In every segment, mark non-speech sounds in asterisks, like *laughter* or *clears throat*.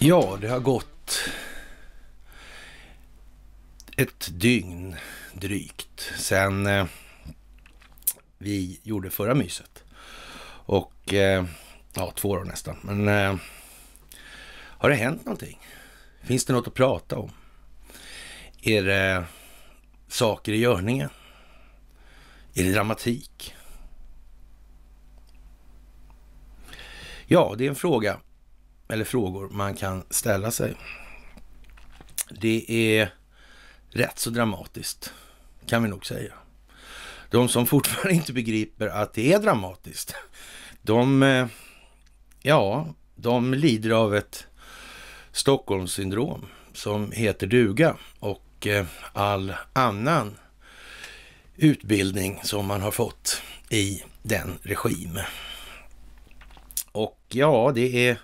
Ja, det har gått ett dygn drygt sen eh, vi gjorde förra myset. Och eh, ja, två år nästan. Men eh, har det hänt någonting? Finns det något att prata om? Är det saker i görningen? Är det dramatik? Ja, det är en fråga, eller frågor, man kan ställa sig. Det är rätt så dramatiskt, kan vi nog säga. De som fortfarande inte begriper att det är dramatiskt, de, eh, ja, de lider av ett Stockholmssyndrom som heter duga och eh, all annan utbildning som man har fått i den regimen ja, det är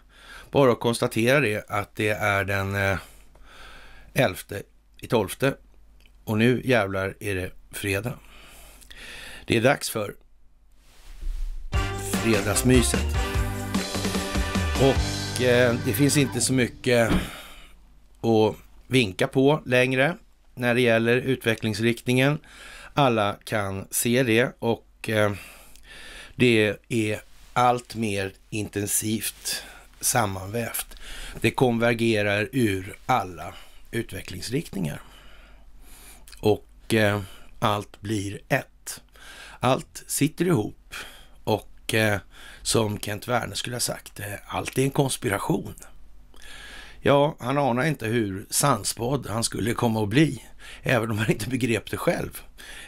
bara att konstatera det att det är den eh, 11 i 12 och nu jävlar är det fredag. Det är dags för fredagsmyset. Och eh, det finns inte så mycket att vinka på längre när det gäller utvecklingsriktningen. Alla kan se det och eh, det är allt mer intensivt sammanvävt. Det konvergerar ur alla utvecklingsriktningar. Och eh, allt blir ett. Allt sitter ihop och eh, som Kent Werner skulle ha sagt, eh, allt är en konspiration. Ja, han anar inte hur sansbad han skulle komma att bli, även om han inte begrep det själv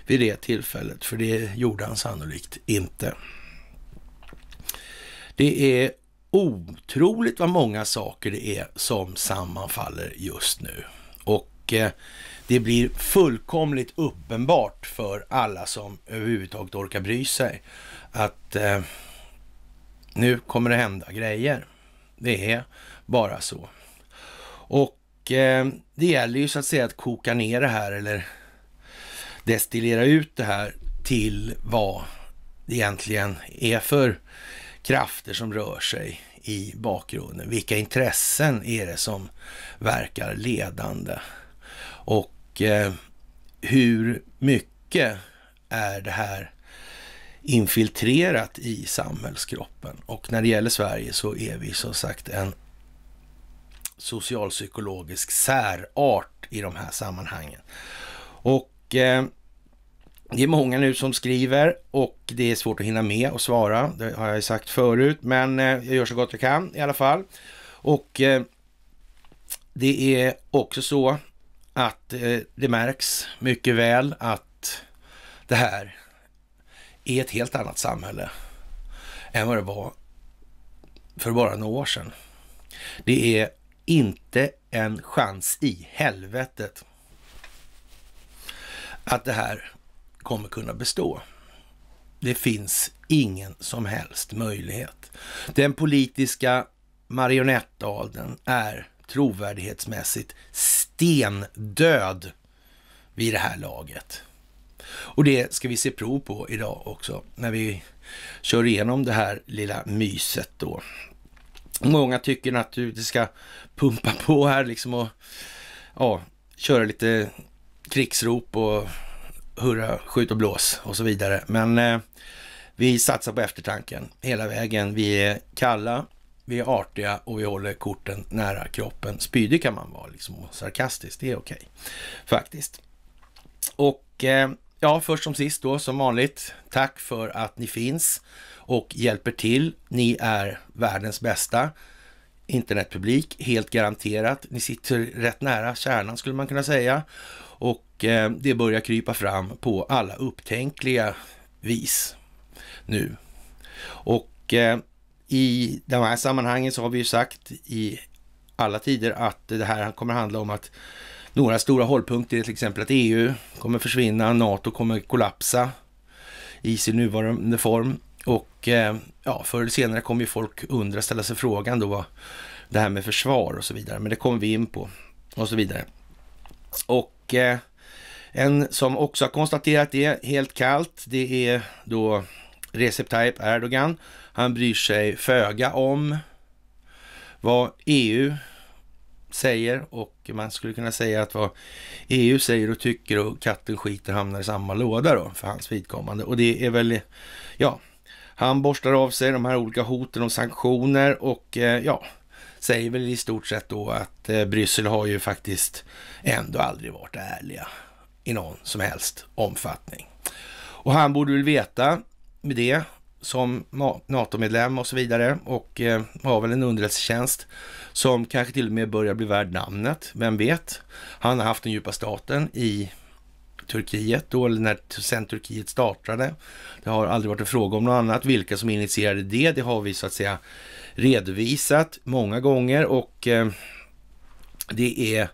vid det tillfället, för det gjorde han sannolikt inte. Det är otroligt vad många saker det är som sammanfaller just nu. Och eh, det blir fullkomligt uppenbart för alla som överhuvudtaget orkar bry sig att eh, nu kommer det hända grejer. Det är bara så. Och eh, det gäller ju så att säga att koka ner det här eller destillera ut det här till vad det egentligen är för krafter som rör sig i bakgrunden. Vilka intressen är det som verkar ledande? Och eh, hur mycket är det här infiltrerat i samhällskroppen? Och när det gäller Sverige så är vi som sagt en socialpsykologisk särart i de här sammanhangen. Och eh, det är många nu som skriver och det är svårt att hinna med och svara. Det har jag sagt förut, men eh, jag gör så gott jag kan i alla fall. Och eh, det är också så att eh, det märks mycket väl att det här är ett helt annat samhälle än vad det var för bara några år sedan. Det är inte en chans i helvetet att det här kommer kunna bestå. Det finns ingen som helst möjlighet. Den politiska marionettadeln är trovärdighetsmässigt stendöd vid det här laget. Och det ska vi se prov på idag också när vi kör igenom det här lilla myset då. Många tycker naturligtvis ska pumpa på här liksom och ja, köra lite krigsrop och hurra, skjut och blås och så vidare. Men eh, vi satsar på eftertanken hela vägen. Vi är kalla, vi är artiga och vi håller korten nära kroppen. Spydig kan man vara liksom och sarkastisk, det är okej okay, faktiskt. Och eh, ja, först som sist då som vanligt. Tack för att ni finns och hjälper till. Ni är världens bästa internetpublik, helt garanterat. Ni sitter rätt nära kärnan skulle man kunna säga. Och eh, det börjar krypa fram på alla upptänkliga vis nu. Och eh, i de här sammanhangen så har vi ju sagt i alla tider att det här kommer handla om att några stora hållpunkter är till exempel att EU kommer försvinna, NATO kommer kollapsa i sin nuvarande form och eh, ja, förr eller senare kommer ju folk undra, ställa sig frågan då det här med försvar och så vidare, men det kommer vi in på och så vidare. Och eh, en som också har konstaterat det helt kallt, det är då Recep Tayyip Erdogan. Han bryr sig föga om vad EU säger och man skulle kunna säga att vad EU säger och tycker och katten skiter hamnar i samma låda då för hans vidkommande. Och det är väl, ja, han borstar av sig de här olika hoten om sanktioner och eh, ja, säger väl i stort sett då att eh, Bryssel har ju faktiskt ändå aldrig varit ärliga i någon som helst omfattning. Och han borde väl veta med det som NATO-medlem och så vidare och eh, har väl en underrättelsetjänst som kanske till och med börjar bli värd namnet. Vem vet? Han har haft den djupa staten i Turkiet då, eller när, sen Turkiet startade. Det har aldrig varit en fråga om något annat. Vilka som initierade det, det har vi så att säga redovisat många gånger och eh, det är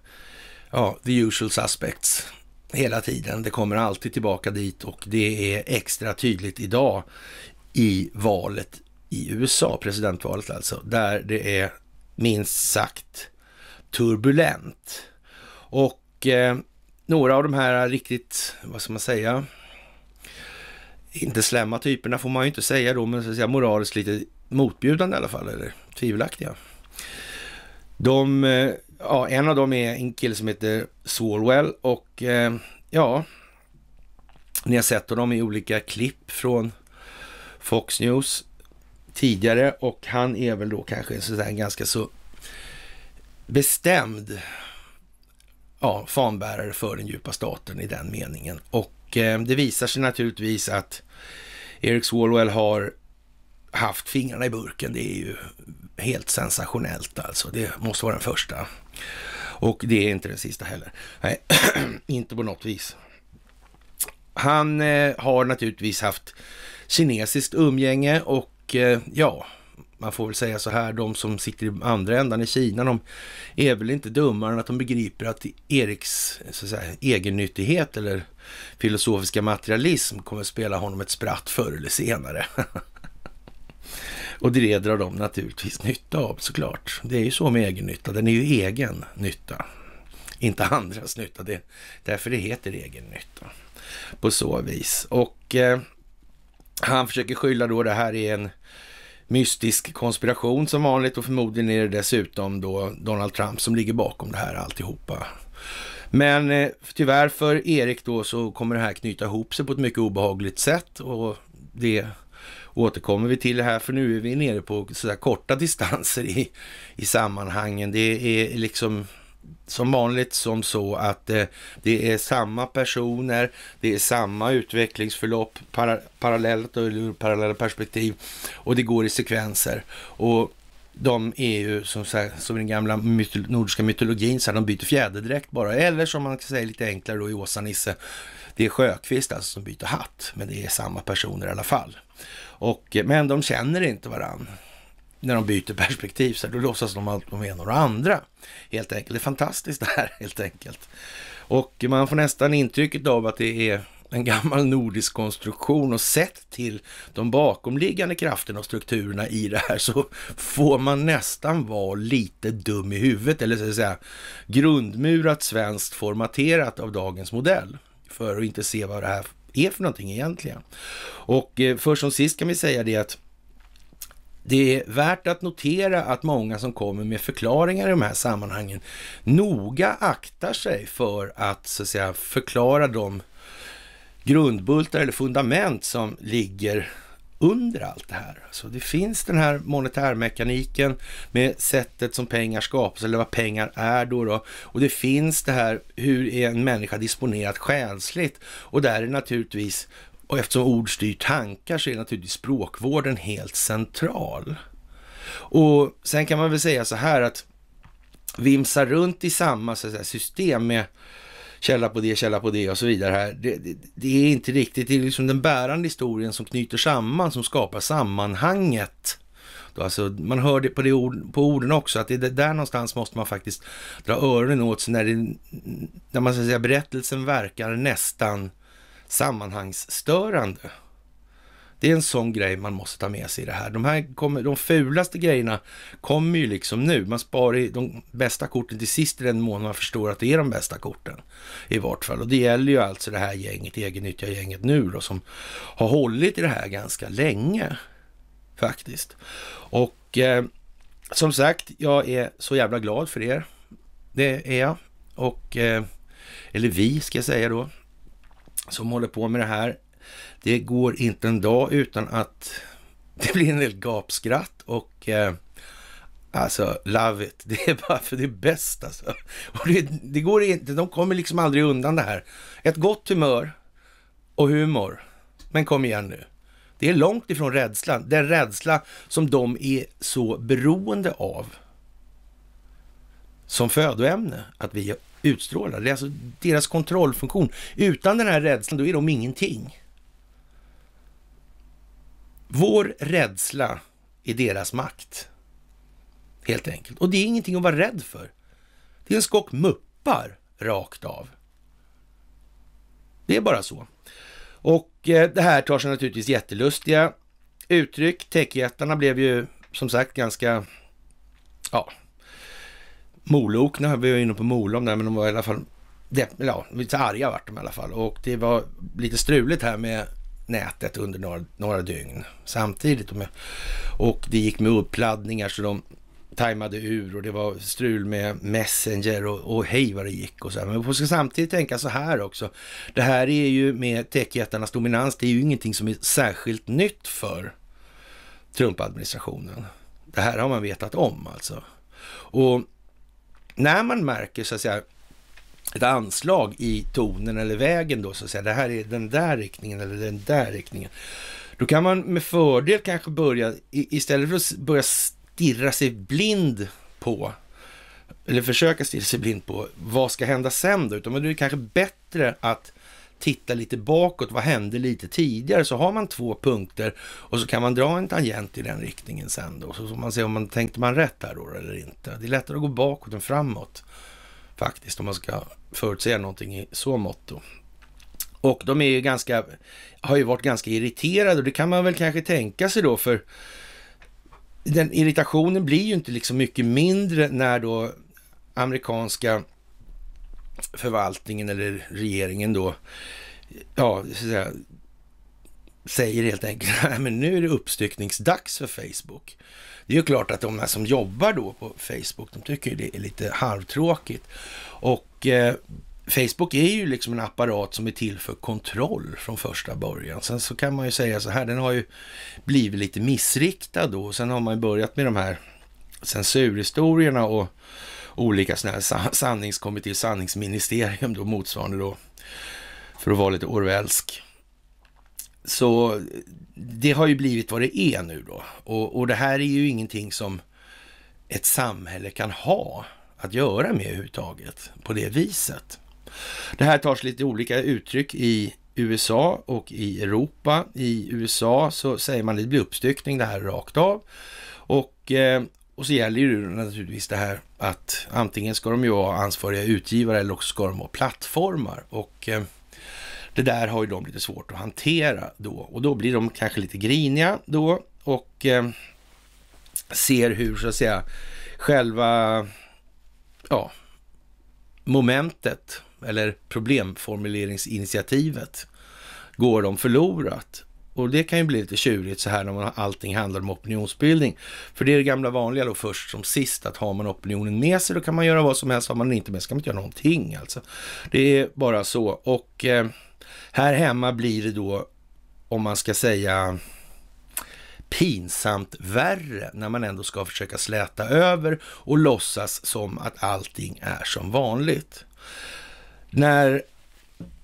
ja, the usual suspects hela tiden. Det kommer alltid tillbaka dit och det är extra tydligt idag i valet i USA, presidentvalet alltså, där det är minst sagt turbulent. Och eh, några av de här riktigt, vad ska man säga, inte slämma typerna får man ju inte säga då, men så att säga moraliskt lite motbjudande i alla fall, eller tvivelaktiga. De, eh, ja, en av dem är en kille som heter Swalwell och eh, ja, ni har sett honom i olika klipp från Fox News tidigare och han är väl då kanske sådär ganska så bestämd ja, fanbärare för den djupa staten i den meningen. Och eh, det visar sig naturligtvis att Eric Swalwell har haft fingrarna i burken, det är ju helt sensationellt alltså. Det måste vara den första. Och det är inte den sista heller. Nej, *clears throat* inte på något vis. Han eh, har naturligtvis haft kinesiskt umgänge och eh, ja, man får väl säga så här, de som sitter i andra ändan i Kina, de är väl inte dummare än att de begriper att Eriks så att säga, egennyttighet eller filosofiska materialism kommer spela honom ett spratt förr eller senare. *laughs* Och det drar de naturligtvis nytta av såklart. Det är ju så med egennytta, den är ju egen nytta. Inte andras nytta, det, är därför det heter egennytta. På så vis. Och eh, han försöker skylla då det här är en mystisk konspiration som vanligt och förmodligen är det dessutom då Donald Trump som ligger bakom det här alltihopa. Men eh, tyvärr för Erik då så kommer det här knyta ihop sig på ett mycket obehagligt sätt och det återkommer vi till det här för nu är vi nere på sådär korta *laughs* distanser i, i sammanhangen. Det är liksom som vanligt som så att eh, det är samma personer, det är samma utvecklingsförlopp para, parallellt och ur parallella perspektiv och det går i sekvenser. Och de är ju som, så här, som i den gamla mytolo nordiska mytologin, så här, de byter fjäderdräkt bara. Eller som man kan säga lite enklare då i Åsa-Nisse, det är Sjökvist alltså som byter hatt, men det är samma personer i alla fall. Och, eh, men de känner inte varann. När de byter perspektiv så då låtsas de att de är några andra. Helt enkelt. Det är fantastiskt det här *laughs* helt enkelt. Och man får nästan intrycket av att det är en gammal nordisk konstruktion och sett till de bakomliggande krafterna och strukturerna i det här så får man nästan vara lite dum i huvudet eller så att säga grundmurat svenskt formaterat av dagens modell för att inte se vad det här är för någonting egentligen. Och eh, först som sist kan vi säga det att det är värt att notera att många som kommer med förklaringar i de här sammanhangen noga aktar sig för att, så att säga, förklara de grundbultar eller fundament som ligger under allt det här. Alltså, det finns den här monetärmekaniken med sättet som pengar skapas eller vad pengar är då, då. Och det finns det här hur är en människa disponerat själsligt? Och där är naturligtvis, och eftersom ord styr tankar så är naturligtvis språkvården helt central. Och sen kan man väl säga så här att vimsa runt i samma så att säga, system med källa på det, källa på det och så vidare. Här. Det, det, det är inte riktigt, det är liksom den bärande historien som knyter samman, som skapar sammanhanget. Då, alltså, man hör det på, det ord, på orden också, att det är där någonstans måste man faktiskt dra öronen åt sig när, det, när man ska säga, berättelsen verkar nästan sammanhangsstörande. Det är en sån grej man måste ta med sig i det här. De, här kommer, de fulaste grejerna kommer ju liksom nu. Man sparar de bästa korten till sist i den mån man förstår att det är de bästa korten. I vart fall. Och det gäller ju alltså det här gänget, egennyttiga gänget nu då, som har hållit i det här ganska länge. Faktiskt. Och eh, som sagt, jag är så jävla glad för er. Det är jag. Och, eh, eller vi ska jag säga då, som håller på med det här. Det går inte en dag utan att *laughs* det blir en del gapskratt och eh, Alltså, love it. *laughs* Det är bara för det är bäst alltså. Och det, det, går inte, de kommer liksom aldrig undan det här. Ett gott humör och humor. Men kom igen nu. Det är långt ifrån rädslan. Den rädsla som de är så beroende av som födoämne att vi utstrålar. Det är alltså deras kontrollfunktion. Utan den här rädslan, då är de ingenting. Vår rädsla är deras makt. Helt enkelt. Och det är ingenting att vara rädd för. Det är en skock muppar rakt av. Det är bara så. Och eh, det här tar sig naturligtvis jättelustiga uttryck. Techjättarna blev ju som sagt ganska, ja, molokna. Vi var inne på molom där, men de var i alla fall, ja, lite arga vart de i alla fall. Och det var lite struligt här med nätet under några, några dygn samtidigt. Och det gick med uppladdningar så de tajmade ur och det var strul med Messenger och, och hej vad det gick och så. Men man ska samtidigt tänka så här också. Det här är ju med techjättarnas dominans, det är ju ingenting som är särskilt nytt för Trump-administrationen. Det här har man vetat om alltså. Och när man märker så att säga ett anslag i tonen eller vägen då, så att säga. Det här är den där riktningen eller den där riktningen. Då kan man med fördel kanske börja, istället för att börja stirra sig blind på, eller försöka stirra sig blind på, vad ska hända sen då? Utan då är det kanske bättre att titta lite bakåt, vad hände lite tidigare? Så har man två punkter och så kan man dra en tangent i den riktningen sen då. Så får man se om man tänkte man rätt här då eller inte. Det är lättare att gå bakåt än framåt Faktiskt, om man ska förutsäga någonting i så mått. Och de är ju ganska, har ju varit ganska irriterade och det kan man väl kanske tänka sig då för den irritationen blir ju inte liksom mycket mindre när då amerikanska förvaltningen eller regeringen då ja, så att säga, säger helt enkelt att *laughs* nu är det uppstyckningsdags för Facebook. Det är ju klart att de här som jobbar då på Facebook, de tycker det är lite halvtråkigt. Och eh, Facebook är ju liksom en apparat som är till för kontroll från första början. Sen så kan man ju säga så här, den har ju blivit lite missriktad då. Och sen har man ju börjat med de här censurhistorierna och olika sådana här sanningskommittéer, sanningsministerium då motsvarande då. För att vara lite Orwellsk. Så det har ju blivit vad det är nu då. Och, och det här är ju ingenting som ett samhälle kan ha att göra med överhuvudtaget på det viset. Det här tar sig lite olika uttryck i USA och i Europa. I USA så säger man att det blir uppstyckning det här rakt av. Och, eh, och så gäller ju naturligtvis det här att antingen ska de ju vara ansvariga utgivare eller också ska de vara plattformar. Och eh, det där har ju de lite svårt att hantera då och då blir de kanske lite griniga då och eh, ser hur så att säga själva ja, momentet eller problemformuleringsinitiativet går de förlorat. Och det kan ju bli lite tjurigt så här när man allting handlar om opinionsbildning. För det är det gamla vanliga då först som sist att har man opinionen med sig då kan man göra vad som helst. Har man den inte med sig kan man inte göra någonting alltså. Det är bara så. Och eh, här hemma blir det då, om man ska säga pinsamt värre när man ändå ska försöka släta över och låtsas som att allting är som vanligt. När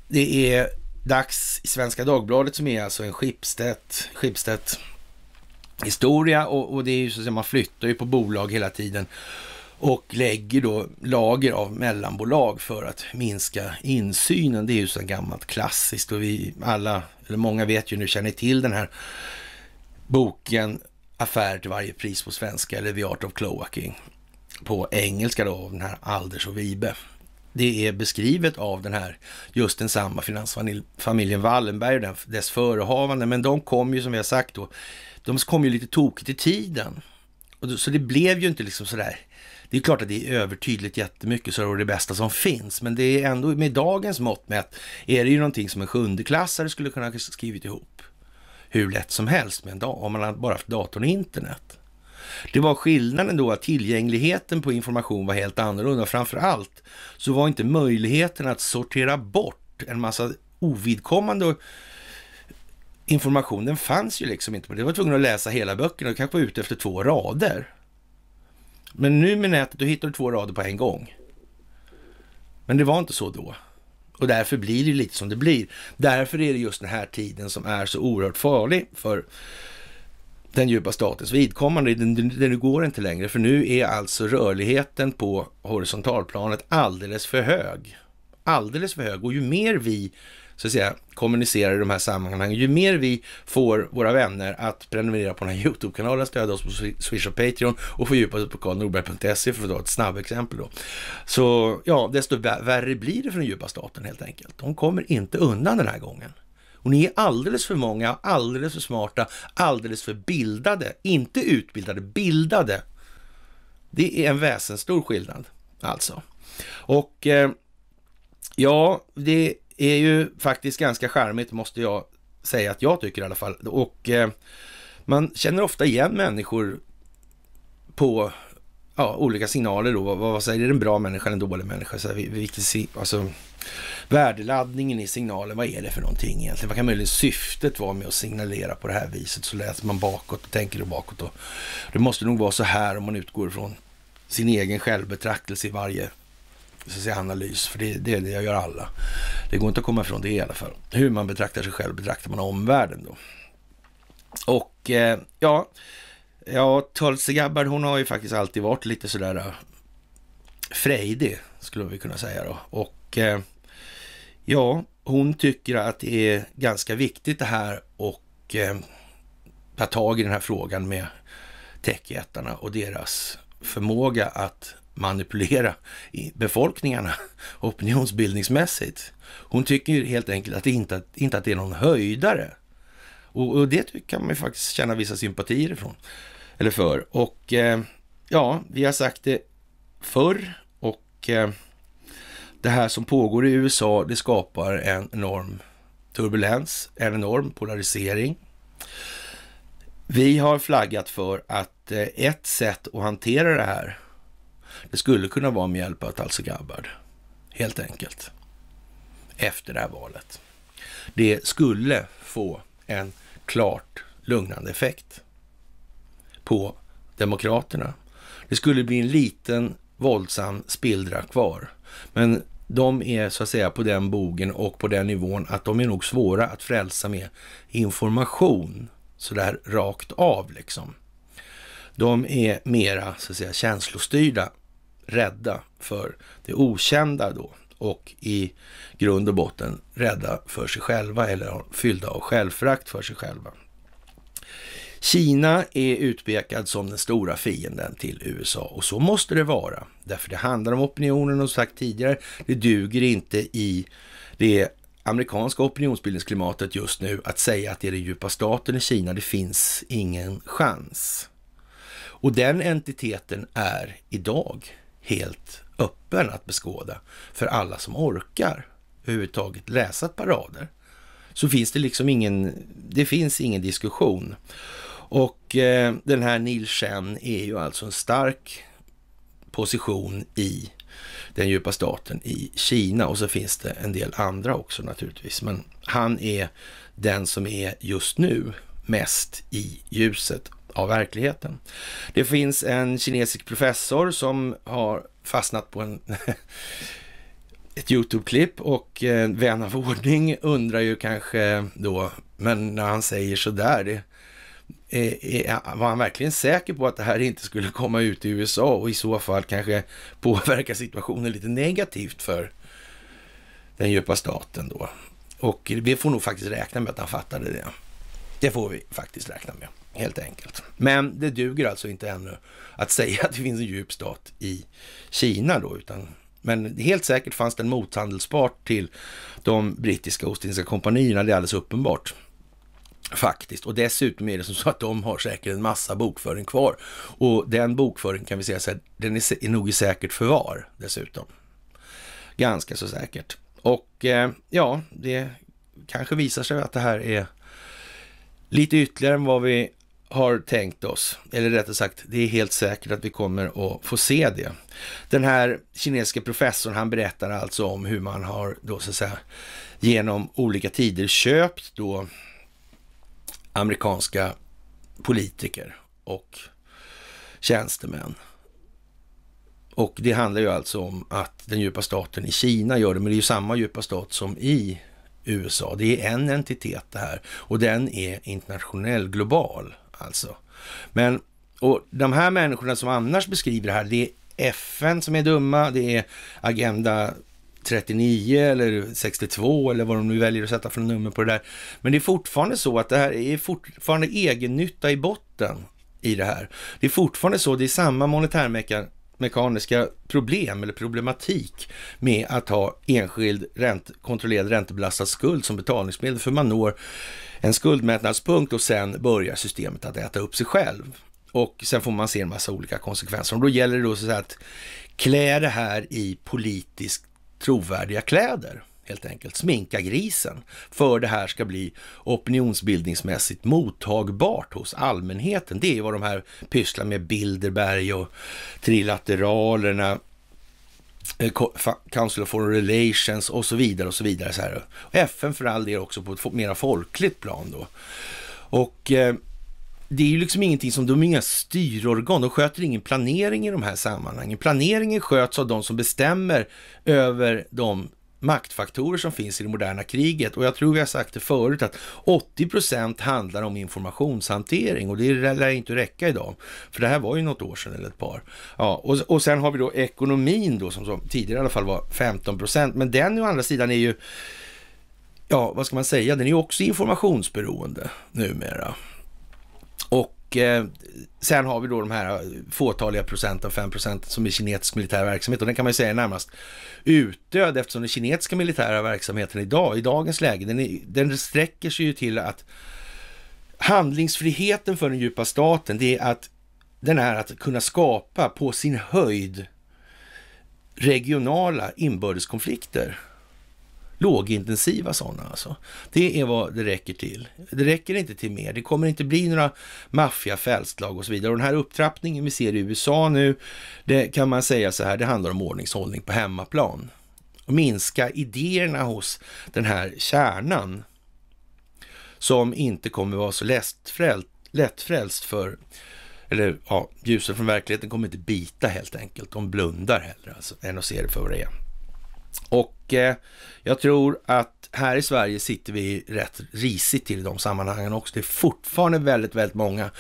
det är dags i Svenska Dagbladet som är alltså en Schibsted, historia och, och, det är ju så att man flyttar ju på bolag hela tiden och lägger då lager av mellanbolag för att minska insynen. Det är ju så gammalt klassiskt och vi alla, eller många vet ju nu, känner till den här boken Affär till varje pris på svenska, eller The Art of Cloaking på engelska då, av den här Alders och Vibe. Det är beskrivet av den här, just den samma finansfamiljen Wallenberg och dess förehavande, men de kom ju som vi har sagt då, de kom ju lite tokigt i tiden. så det blev ju inte liksom sådär det är klart att det är övertydligt jättemycket så det är det bästa som finns, men det är ändå med dagens mått mätt är det ju någonting som en sjundeklassare skulle kunna ha skrivit ihop hur lätt som helst med en dag, om man bara haft datorn och internet. Det var skillnaden då att tillgängligheten på information var helt annorlunda. framförallt så var inte möjligheten att sortera bort en massa ovidkommande information, den fanns ju liksom inte. Det var tvungen att läsa hela böckerna och kanske var ute efter två rader. Men nu med nätet, då hittar du två rader på en gång. Men det var inte så då. Och därför blir det lite som det blir. Därför är det just den här tiden som är så oerhört farlig för den djupa statens vidkommande. Det går inte längre, för nu är alltså rörligheten på horisontalplanet alldeles för hög. Alldeles för hög. Och ju mer vi så att säga, kommunicerar i de här sammanhangen. Ju mer vi får våra vänner att prenumerera på den här *laughs* YouTube-kanalen, stödja oss på Swish och Patreon och fördjupa sig på karlnorberg.se för att ta ett snabbexempel då. Så ja, desto värre blir det för den djupa staten helt enkelt. De kommer inte undan den här gången. Och ni är alldeles för många, alldeles för smarta, alldeles för bildade. Inte utbildade, bildade. Det är en väsensstor skillnad alltså. Och eh, ja, det är ju faktiskt ganska charmigt måste jag säga att jag tycker i alla fall. Och eh, man känner ofta igen människor på ja, olika signaler då. Vad, vad säger en bra människa eller en dålig människa? Så här, vilket, alltså, värdeladdningen i signalen, vad är det för någonting egentligen? Vad kan möjligen syftet vara med att signalera på det här viset? Så läser man bakåt och tänker bakåt. Och det måste nog vara så här om man utgår från sin egen självbetraktelse i varje så att säga, analys. För det, det är det jag gör alla. Det går inte att komma ifrån det i alla fall. Hur man betraktar sig själv betraktar man omvärlden då. Och eh, ja, ja Tulsi Gabbard hon har ju faktiskt alltid varit lite sådär eh, frejdig skulle vi kunna säga då. Och eh, ja, hon tycker att det är ganska viktigt det här och eh, ta tag i den här frågan med techjättarna och deras förmåga att manipulera befolkningarna *laughs* opinionsbildningsmässigt. Hon tycker helt enkelt att det inte, inte att det är någon höjdare. Och, och det kan man ju faktiskt känna vissa sympatier ifrån, eller för. Och eh, ja, vi har sagt det förr och eh, det här som pågår i USA, det skapar en enorm turbulens, en enorm polarisering. Vi har flaggat för att eh, ett sätt att hantera det här det skulle kunna vara med hjälp av att alltså Gabbard, helt enkelt. Efter det här valet. Det skulle få en klart lugnande effekt på Demokraterna. Det skulle bli en liten våldsam spillra kvar. Men de är så att säga på den bogen och på den nivån att de är nog svåra att frälsa med information sådär rakt av liksom. De är mera så att säga känslostyrda rädda för det okända då och i grund och botten rädda för sig själva eller fyllda av självförakt för sig själva. Kina är utpekad som den stora fienden till USA och så måste det vara. Därför det handlar om opinionen och sagt tidigare, det duger inte i det amerikanska opinionsbildningsklimatet just nu att säga att det är den djupa staten i Kina, det finns ingen chans. Och den entiteten är idag helt öppen att beskåda för alla som orkar överhuvudtaget läsa ett par rader. Så finns det liksom ingen, det finns ingen diskussion. Och eh, den här Neil Chen är ju alltså en stark position i den djupa staten i Kina och så finns det en del andra också naturligtvis. Men han är den som är just nu mest i ljuset av verkligheten. Det finns en kinesisk professor som har fastnat på en *laughs* ett YouTube-klipp och eh, vän av ordning undrar ju kanske då, men när han säger sådär, det, eh, är, var han verkligen säker på att det här inte skulle komma ut i USA och i så fall kanske påverka situationen lite negativt för den djupa staten då? Och vi får nog faktiskt räkna med att han fattade det. Det får vi faktiskt räkna med helt enkelt. Men det duger alltså inte ännu att säga att det finns en djup stat i Kina då, utan men helt säkert fanns det en mothandelspart till de brittiska Ostindiska kompanierna, det är alldeles uppenbart. Faktiskt, och dessutom är det som så att de har säkert en massa bokföring kvar. Och den bokföringen kan vi säga så här, den är, är nog i säkert förvar dessutom. Ganska så säkert. Och eh, ja, det kanske visar sig att det här är lite ytterligare än vad vi har tänkt oss, eller rättare sagt, det är helt säkert att vi kommer att få se det. Den här kinesiska professorn, han berättar alltså om hur man har då så att säga genom olika tider köpt då amerikanska politiker och tjänstemän. Och det handlar ju alltså om att den djupa staten i Kina gör det, men det är ju samma djupa stat som i USA. Det är en entitet det här och den är internationell, global alltså. Men, och de här människorna som annars beskriver det här, det är FN som är dumma, det är Agenda 39 eller 62 eller vad de nu väljer att sätta för nummer på det där. Men det är fortfarande så att det här är fortfarande egennytta i botten i det här. Det är fortfarande så, det är samma monetärmekaniska problem eller problematik med att ha enskild ränt, kontrollerad räntebelastad skuld som betalningsmedel, för man når en skuldmätnadspunkt och sen börjar systemet att äta upp sig själv. Och sen får man se en massa olika konsekvenser. Och då gäller det då så att klä det här i politiskt trovärdiga kläder helt enkelt. Sminka grisen för det här ska bli opinionsbildningsmässigt mottagbart hos allmänheten. Det är vad de här pysslar med, Bilderberg och trilateralerna Eh, Council of Foreign Relations och så vidare och så vidare. Så här. FN för all del också på ett mera folkligt plan då. Och eh, det är ju liksom ingenting som, de är inga styrorgan, de sköter ingen planering i de här sammanhangen. Planeringen sköts av de som bestämmer över de maktfaktorer som finns i det moderna kriget. Och jag tror vi har sagt det förut att 80 procent handlar om informationshantering och det lär inte räcka idag. För det här var ju något år sedan eller ett par. Ja, och, och sen har vi då ekonomin då som, som tidigare i alla fall var 15 procent. Men den å andra sidan är ju, ja vad ska man säga, den är ju också informationsberoende numera. Och och eh, sen har vi då de här eh, fåtaliga procenten, 5 procent som är kinesisk militär verksamhet. Och den kan man ju säga är närmast utdöd eftersom den kinesiska militära verksamheten idag, i dagens läge, den, är, den sträcker sig ju till att handlingsfriheten för den djupa staten, det är att den är att kunna skapa på sin höjd regionala inbördeskonflikter. Lågintensiva sådana alltså. Det är vad det räcker till. Det räcker inte till mer. Det kommer inte bli några maffiafältslag och så vidare. Och den här upptrappningen vi ser i USA nu, det kan man säga så här, det handlar om ordningshållning på hemmaplan. Och minska idéerna hos den här kärnan som inte kommer vara så lättfrälst, lättfrälst för eller ja, ljuset från verkligheten kommer inte bita helt enkelt. De blundar hellre alltså, än att se det för vad det är. Och eh, jag tror att här i Sverige sitter vi rätt risigt till i de sammanhangen också. Det är fortfarande väldigt, väldigt många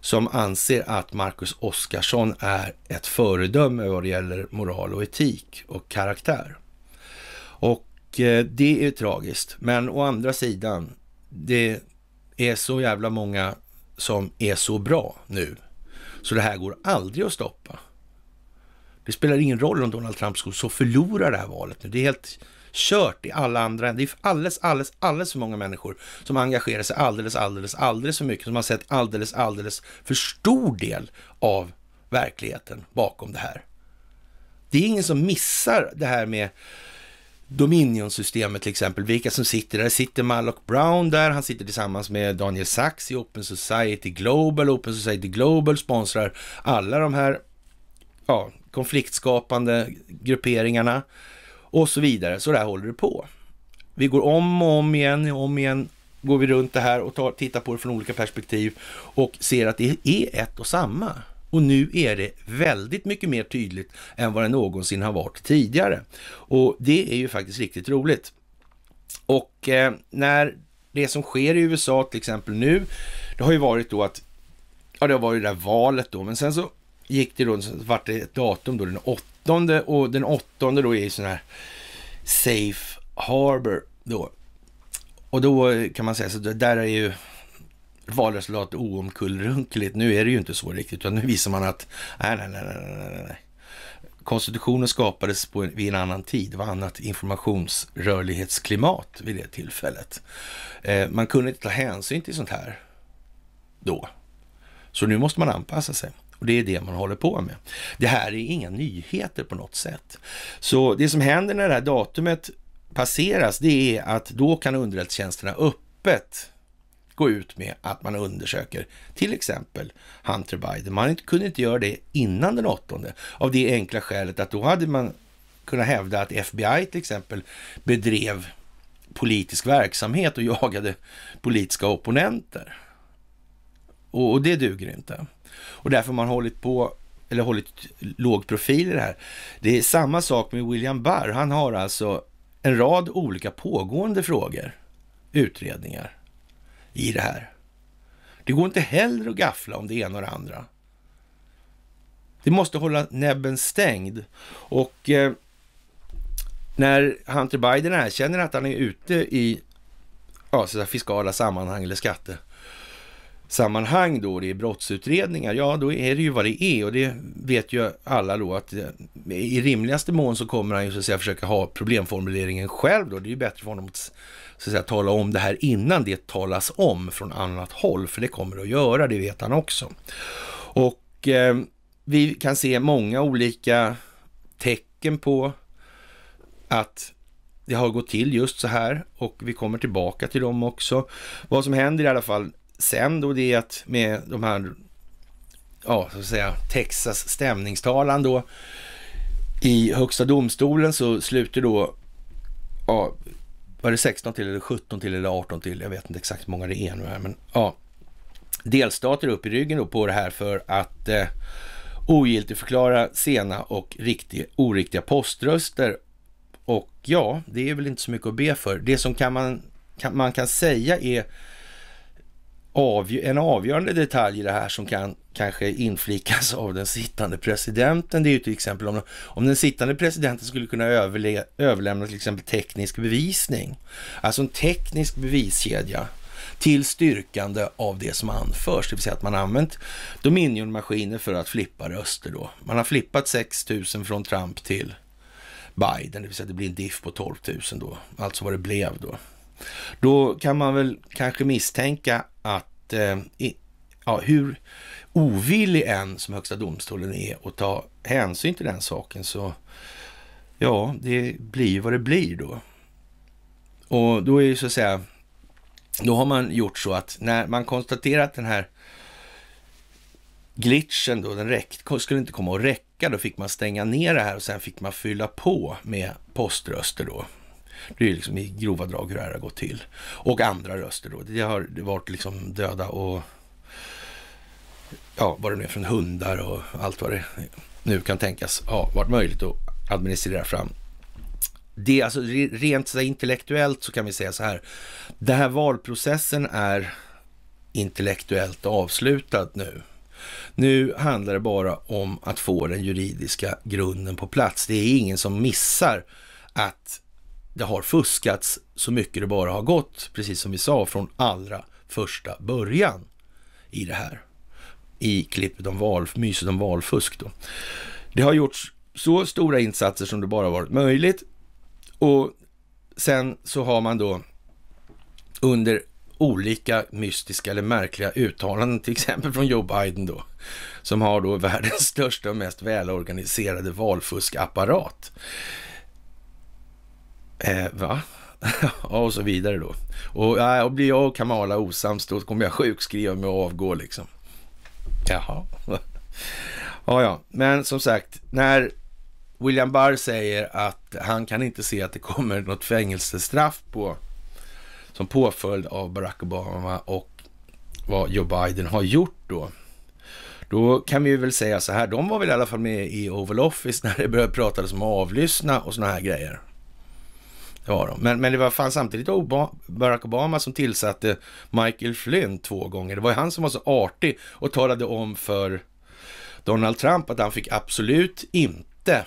som anser att Marcus Oskarsson är ett föredöme vad det gäller moral och etik och karaktär. Och eh, det är tragiskt, men å andra sidan, det är så jävla många som är så bra nu, så det här går aldrig att stoppa. Det spelar ingen roll om Donald Trump skulle så förlora det här valet nu. Det är helt kört i alla andra Det är alldeles, alldeles, alldeles för många människor som engagerar sig alldeles, alldeles, alldeles för mycket. Som har sett alldeles, alldeles för stor del av verkligheten bakom det här. Det är ingen som missar det här med Dominion-systemet till exempel, vilka som sitter där. Sitter Malloch Brown där, han sitter tillsammans med Daniel Sachs i Open Society Global. Open Society Global sponsrar alla de här ja, konfliktskapande grupperingarna och så vidare. Så där håller det på. Vi går om och om igen och om igen går vi runt det här och tar, tittar på det från olika perspektiv och ser att det är ett och samma. Och nu är det väldigt mycket mer tydligt än vad det någonsin har varit tidigare. Och det är ju faktiskt riktigt roligt. Och eh, när det som sker i USA till exempel nu, det har ju varit då att, ja det har varit det där valet då, men sen så gick det då, vart det ett datum då den åttonde och den åttonde då är ju sån här safe harbor då. Och då kan man säga så där är ju valresultatet oomkullrunkeligt. Nu är det ju inte så riktigt, utan nu visar man att nej, nej, nej, nej, nej. Konstitutionen skapades på en, vid en annan tid. Det var annat informationsrörlighetsklimat vid det tillfället. Eh, man kunde inte ta hänsyn till sånt här då. Så nu måste man anpassa sig. Och Det är det man håller på med. Det här är inga nyheter på något sätt. Så det som händer när det här datumet passeras, det är att då kan underrättelsetjänsterna öppet gå ut med att man undersöker till exempel Hunter Biden. Man kunde inte göra det innan den 8 av det enkla skälet att då hade man kunnat hävda att FBI till exempel bedrev politisk verksamhet och jagade politiska opponenter. Och, och det duger inte. Och därför har man hållit på eller hållit låg profil i det här. Det är samma sak med William Barr. Han har alltså en rad olika pågående frågor, utredningar i det här. Det går inte heller att gaffla om det ena och det andra. Det måste hålla näbben stängd och eh, när Hunter Biden erkänner att han är ute i ja, så fiskala sammanhang eller skatte, sammanhang då det är brottsutredningar, ja då är det ju vad det är och det vet ju alla då att eh, i rimligaste mån så kommer han ju så att säga försöka ha problemformuleringen själv då. Det är ju bättre för honom att, så att säga, tala om det här innan det talas om från annat håll, för det kommer det att göra, det vet han också. Och eh, vi kan se många olika tecken på att det har gått till just så här och vi kommer tillbaka till dem också. Vad som händer i alla fall sen då det att med de här, ja, så att säga, Texas stämningstalan då i Högsta domstolen så sluter då, ja, var det 16 till eller 17 till eller 18 till? Jag vet inte exakt hur många det är nu här, men ja. Delstater upp i ryggen då på det här för att eh, ogiltigförklara sena och riktig, oriktiga poströster. Och ja, det är väl inte så mycket att be för. Det som kan man, kan, man kan säga är avg en avgörande detalj i det här som kan kanske inflikas av den sittande presidenten. Det är ju till exempel om, om den sittande presidenten skulle kunna överlämna till exempel teknisk bevisning, alltså en teknisk beviskedja till styrkande av det som anförs, det vill säga att man använt Dominion-maskiner för att flippa röster då. Man har flippat 6 000 från Trump till Biden, det vill säga att det blir en diff på 12 000 då, alltså vad det blev då. Då kan man väl kanske misstänka att eh, i, ja, hur ovillig än som Högsta domstolen är att ta hänsyn till den saken så ja, det blir vad det blir då. Och då är ju så att säga, då har man gjort så att när man konstaterat den här glitchen då, den räck, skulle inte komma att räcka, då fick man stänga ner det här och sen fick man fylla på med poströster då. Det är liksom i grova drag hur det här har gått till. Och andra röster då. Det har varit liksom döda och ja, vad det nu är från hundar och allt vad det nu kan tänkas ha varit möjligt att administrera fram. Det, är alltså, rent så intellektuellt så kan vi säga så här. Den här valprocessen är intellektuellt avslutad nu. Nu handlar det bara om att få den juridiska grunden på plats. Det är ingen som missar att det har fuskats så mycket det bara har gått, precis som vi sa från allra första början i det här. I klippet om val, myset om valfusk då. Det har gjorts så stora insatser som det bara varit möjligt och sen så har man då under olika mystiska eller märkliga uttalanden, till exempel från Joe Biden då, som har då världens *laughs* största och mest välorganiserade valfuskapparat Eh, va? *laughs* ja, och så vidare då. Och, och blir jag och Kamala osams då kommer jag sjukskriva mig och avgå liksom. Jaha. *laughs* ja, ja, men som sagt, när William Barr säger att han kan inte se att det kommer något fängelsestraff på som påföljd av Barack Obama och vad Joe Biden har gjort då. Då kan vi väl säga så här, de var väl i alla fall med i Oval Office när det började pratas om avlyssna och sådana här grejer. Det var de. Men, men det var fan samtidigt Obama, Barack Obama som tillsatte Michael Flynn två gånger. Det var ju han som var så artig och talade om för Donald Trump att han fick absolut inte,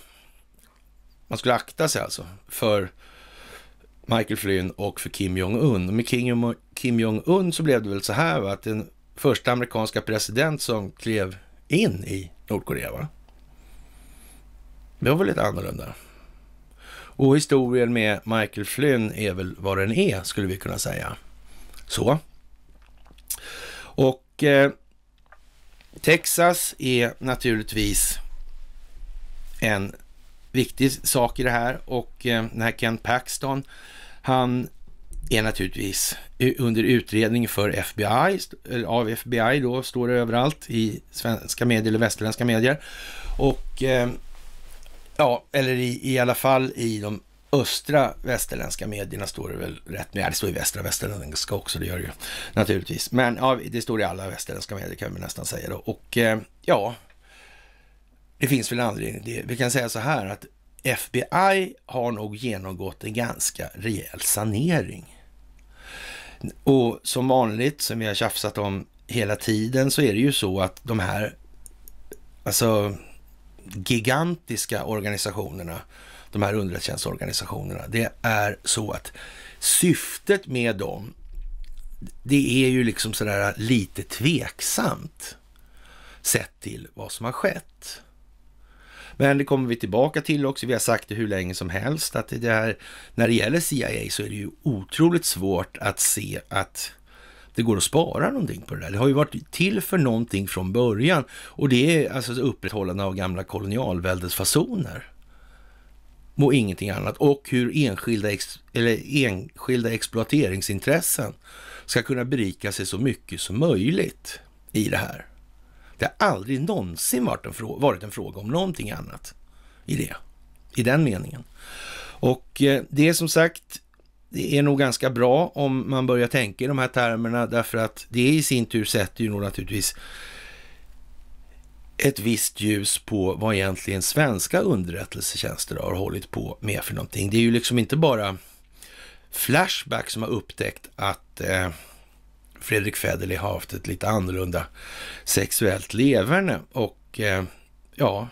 man skulle akta sig alltså, för Michael Flynn och för Kim Jong-Un. Med Kim Jong-Un så blev det väl så här va, att den första amerikanska president som klev in i Nordkorea va. Det var väl lite annorlunda. Och historien med Michael Flynn är väl vad den är, skulle vi kunna säga. Så. Och eh, Texas är naturligtvis en viktig sak i det här och eh, den här Kent Paxton, han är naturligtvis under utredning för FBI, av FBI då, står det överallt i svenska medier eller västerländska medier. Och eh, Ja, eller i, i alla fall i de östra västerländska medierna står det väl rätt med. Ja, det står i västra västerländska också, det gör det ju naturligtvis. Men ja, det står i alla västerländska medier kan vi nästan säga då. Och eh, ja, det finns väl anledning till det. Vi kan säga så här att FBI har nog genomgått en ganska rejäl sanering. Och som vanligt, som vi har tjafsat om hela tiden, så är det ju så att de här, alltså gigantiska organisationerna, de här underrättelsetjänstorganisationerna, det är så att syftet med dem, det är ju liksom sådär lite tveksamt sett till vad som har skett. Men det kommer vi tillbaka till också. Vi har sagt det hur länge som helst att det här, när det gäller CIA så är det ju otroligt svårt att se att det går att spara någonting på det där. Det har ju varit till för någonting från början och det är alltså upprätthållande av gamla kolonialväldesfasoner och ingenting annat. Och hur enskilda, ex, eller enskilda exploateringsintressen ska kunna berika sig så mycket som möjligt i det här. Det har aldrig någonsin varit en, fråga, varit en fråga om någonting annat i det, i den meningen. Och eh, det är som sagt det är nog ganska bra om man börjar tänka i de här termerna därför att det i sin tur sätter ju nog naturligtvis ett visst ljus på vad egentligen svenska underrättelsetjänster har hållit på med för någonting. Det är ju liksom inte bara Flashback som har upptäckt att eh, Fredrik Federley har haft ett lite annorlunda sexuellt leverne och eh, ja,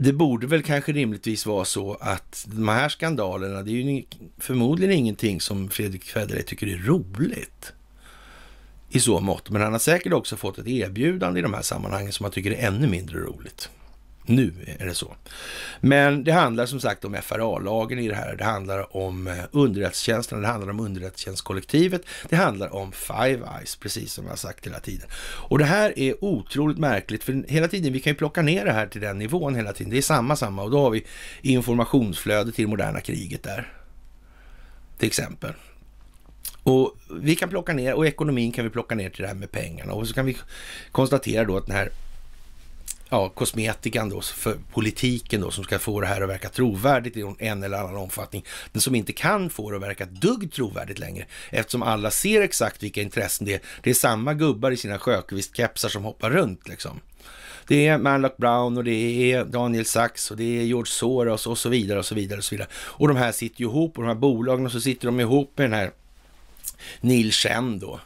det borde väl kanske rimligtvis vara så att de här skandalerna, det är ju förmodligen ingenting som Fredrik Federley tycker är roligt i så mått. Men han har säkert också fått ett erbjudande i de här sammanhangen som han tycker är ännu mindre roligt. Nu är det så. Men det handlar som sagt om FRA-lagen i det här. Det handlar om eh, underrättelsetjänsten, det handlar om underrättelsetjänstkollektivet. Det handlar om Five Eyes, precis som jag har sagt hela tiden. Och det här är otroligt märkligt, för hela tiden, vi kan ju plocka ner det här till den nivån hela tiden. Det är samma, samma och då har vi informationsflödet till det moderna kriget där. Till exempel. Och vi kan plocka ner, och ekonomin kan vi plocka ner till det här med pengarna. Och så kan vi konstatera då att den här ja, kosmetikan då, för politiken då, som ska få det här att verka trovärdigt i en eller annan omfattning, men som inte kan få det att verka dugg trovärdigt längre, eftersom alla ser exakt vilka intressen det är. Det är samma gubbar i sina Sjökvist-kepsar som hoppar runt liksom. Det är Manlock Brown och det är Daniel Sachs och det är George Soros och så vidare och så vidare och så vidare. Och de här sitter ju ihop och de här bolagen och så sitter de ihop med den här Neil Chen då,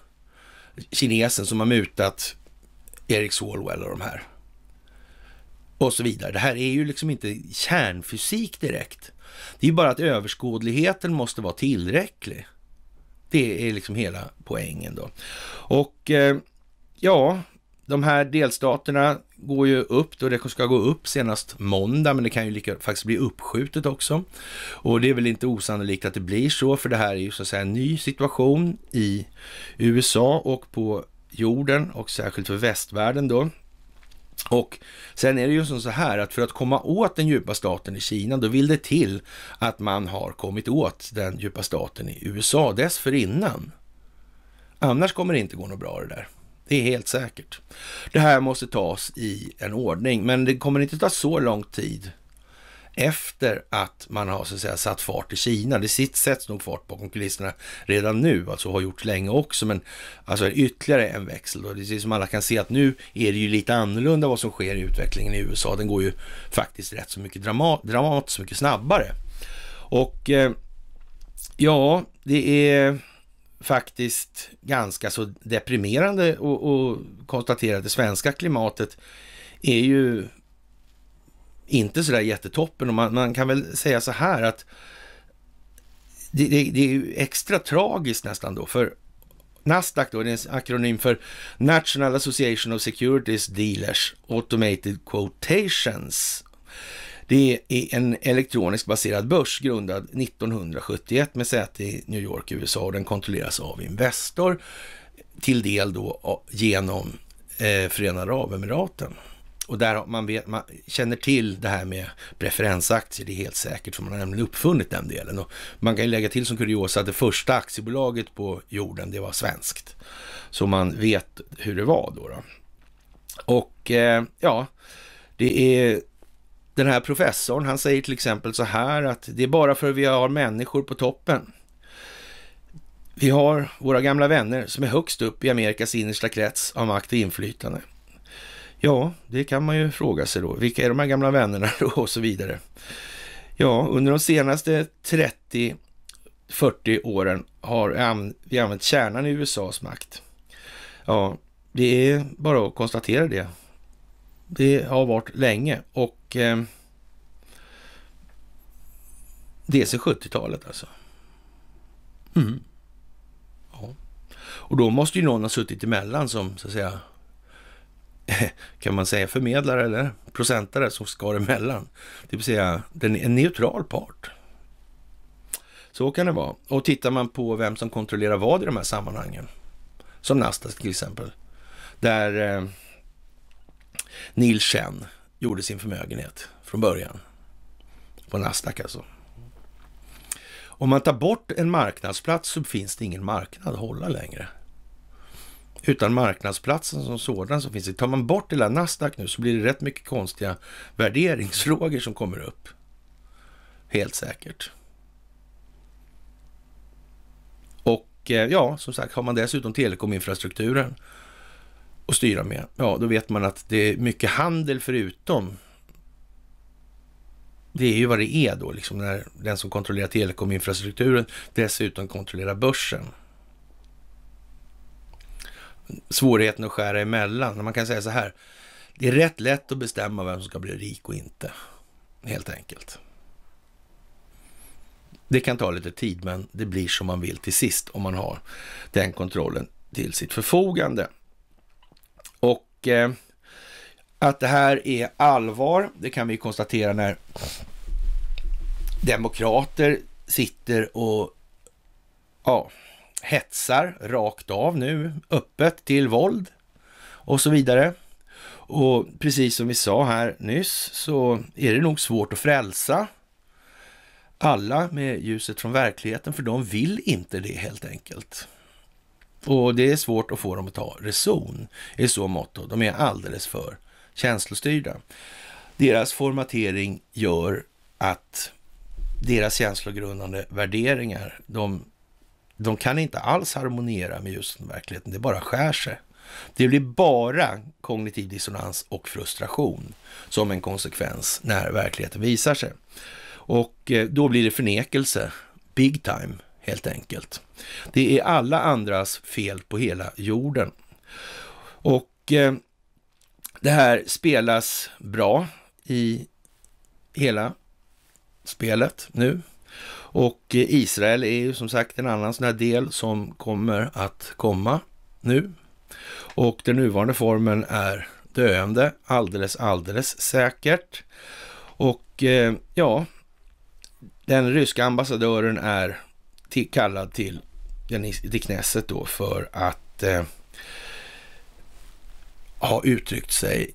kinesen som har mutat Eric Swalwell och de här och så vidare. Det här är ju liksom inte kärnfysik direkt. Det är bara att överskådligheten måste vara tillräcklig. Det är liksom hela poängen då. Och eh, ja, de här delstaterna går ju upp då, det ska gå upp senast måndag, men det kan ju lika, faktiskt bli uppskjutet också. Och det är väl inte osannolikt att det blir så, för det här är ju så att säga en ny situation i USA och på jorden och särskilt för västvärlden då. Och sen är det ju som så här att för att komma åt den djupa staten i Kina, då vill det till att man har kommit åt den djupa staten i USA dessförinnan. Annars kommer det inte gå något bra det där. Det är helt säkert. Det här måste tas i en ordning, men det kommer inte ta så lång tid efter att man har så att säga, satt fart i Kina. Det sitt sätts nog fart bakom kulisserna redan nu, alltså har gjort länge också, men alltså ytterligare en växel. Och det är som alla kan se att nu är det ju lite annorlunda vad som sker i utvecklingen i USA. Den går ju faktiskt rätt så mycket drama dramatiskt mycket snabbare. Och eh, ja, det är faktiskt ganska så deprimerande att konstatera att det svenska klimatet är ju inte sådär jättetoppen. Och man, man, kan väl säga så här att det, det, det är ju extra tragiskt nästan då, för Nasdaq då, det är en akronym för National Association of Securities Dealers Automated Quotations. Det är en elektronisk baserad börs grundad 1971 med säte i New York, USA och den kontrolleras av Investor till del då genom eh, Förenade Arabemiraten. Och där man, vet, man känner till det här med preferensaktier, det är helt säkert, för man har nämligen uppfunnit den delen. Och man kan ju lägga till som kuriosa att det första aktiebolaget på jorden, det var svenskt. Så man vet hur det var då. då. Och eh, ja, det är den här professorn, han säger till exempel så här att det är bara för att vi har människor på toppen. Vi har våra gamla vänner som är högst upp i Amerikas innersta krets av makt och inflytande. Ja, det kan man ju fråga sig då. Vilka är de här gamla vännerna *laughs* då och så vidare? Ja, under de senaste 30 40 åren har vi använt kärnan i USAs makt. Ja, det är bara att konstatera det. Det har varit länge och eh, det är sedan 70-talet alltså. Mm. Ja. Och då måste ju någon ha suttit emellan som så att säga *laughs* kan man säga förmedlare eller procentare som skar emellan. Det vill säga den, är en neutral part. Så kan det vara. Och tittar man på vem som kontrollerar vad i de här sammanhangen, som Nasdaq till exempel, där eh, Neil Chen gjorde sin förmögenhet från början. På Nasdaq alltså. Om man tar bort en marknadsplats så finns det ingen marknad att hålla längre utan marknadsplatsen som sådan som finns. Tar man bort hela Nasdaq nu så blir det rätt mycket konstiga värderingsfrågor som kommer upp. Helt säkert. Och eh, ja, som sagt, har man dessutom telekominfrastrukturen att styra med, ja, då vet man att det är mycket handel förutom det är ju vad det är då, liksom när den som kontrollerar telekominfrastrukturen dessutom kontrollerar börsen svårigheten att skära emellan. Man kan säga så här, det är rätt lätt att bestämma vem som ska bli rik och inte, helt enkelt. Det kan ta lite tid, men det blir som man vill till sist om man har den kontrollen till sitt förfogande. Och eh, att det här är allvar, det kan vi konstatera när demokrater sitter och ja, hetsar rakt av nu, öppet till våld och så vidare. Och precis som vi sa här nyss så är det nog svårt att frälsa alla med ljuset från verkligheten, för de vill inte det helt enkelt. Och det är svårt att få dem att ta reson i så mått. De är alldeles för känslostyrda. Deras formatering gör att deras känslogrundande värderingar, de de kan inte alls harmoniera med just verkligheten. Det bara skär sig. Det blir bara kognitiv dissonans och frustration som en konsekvens när verkligheten visar sig. Och eh, då blir det förnekelse, big time helt enkelt. Det är alla andras fel på hela jorden. Och eh, det här spelas bra i hela spelet nu och eh, Israel är ju som sagt en annan sån här del som kommer att komma nu. Och den nuvarande formen är döende, alldeles, alldeles säkert. Och eh, ja, den ryska ambassadören är till, kallad till, till Knesset då för att eh, ha uttryckt sig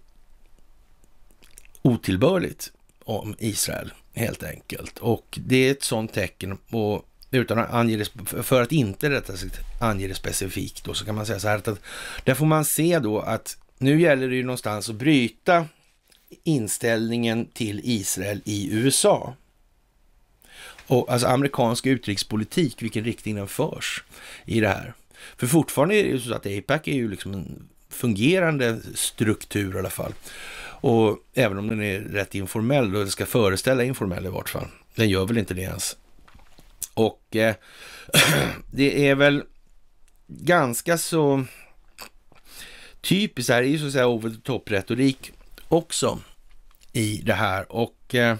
otillbörligt om Israel helt enkelt. Och det är ett sådant tecken och utan att ange det, för att inte rätta ange det specifikt då, så kan man säga så här att, där får man se då att nu gäller det ju någonstans att bryta inställningen till Israel i USA. Och alltså amerikansk utrikespolitik, vilken riktning den förs i det här. För fortfarande är det ju så att APAC är ju liksom en fungerande struktur i alla fall. Och även om den är rätt informell, och ska föreställa informell i vart fall. Den gör väl inte det ens. Och eh, *clears throat* det är väl ganska så typiskt, det här är ju så att säga over the top-retorik också i det här. Och eh,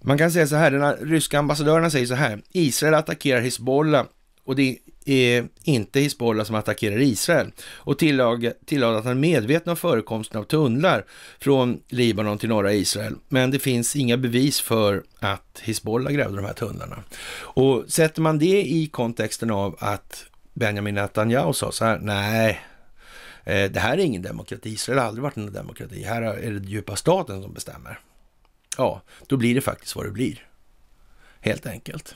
man kan säga så här, den ryska ambassadörerna säger så här, Israel attackerar Hizbollah och det är inte Hizbollah som attackerar Israel. Och tillade att han är medveten om förekomsten av tunnlar från Libanon till norra Israel. Men det finns inga bevis för att Hizbollah grävde de här tunnlarna. Och sätter man det i kontexten av att Benjamin Netanyahu sa så här, nej, eh, det här är ingen demokrati. Israel har aldrig varit en demokrati. Här är det djupa staten som bestämmer. Ja, då blir det faktiskt vad det blir. Helt enkelt.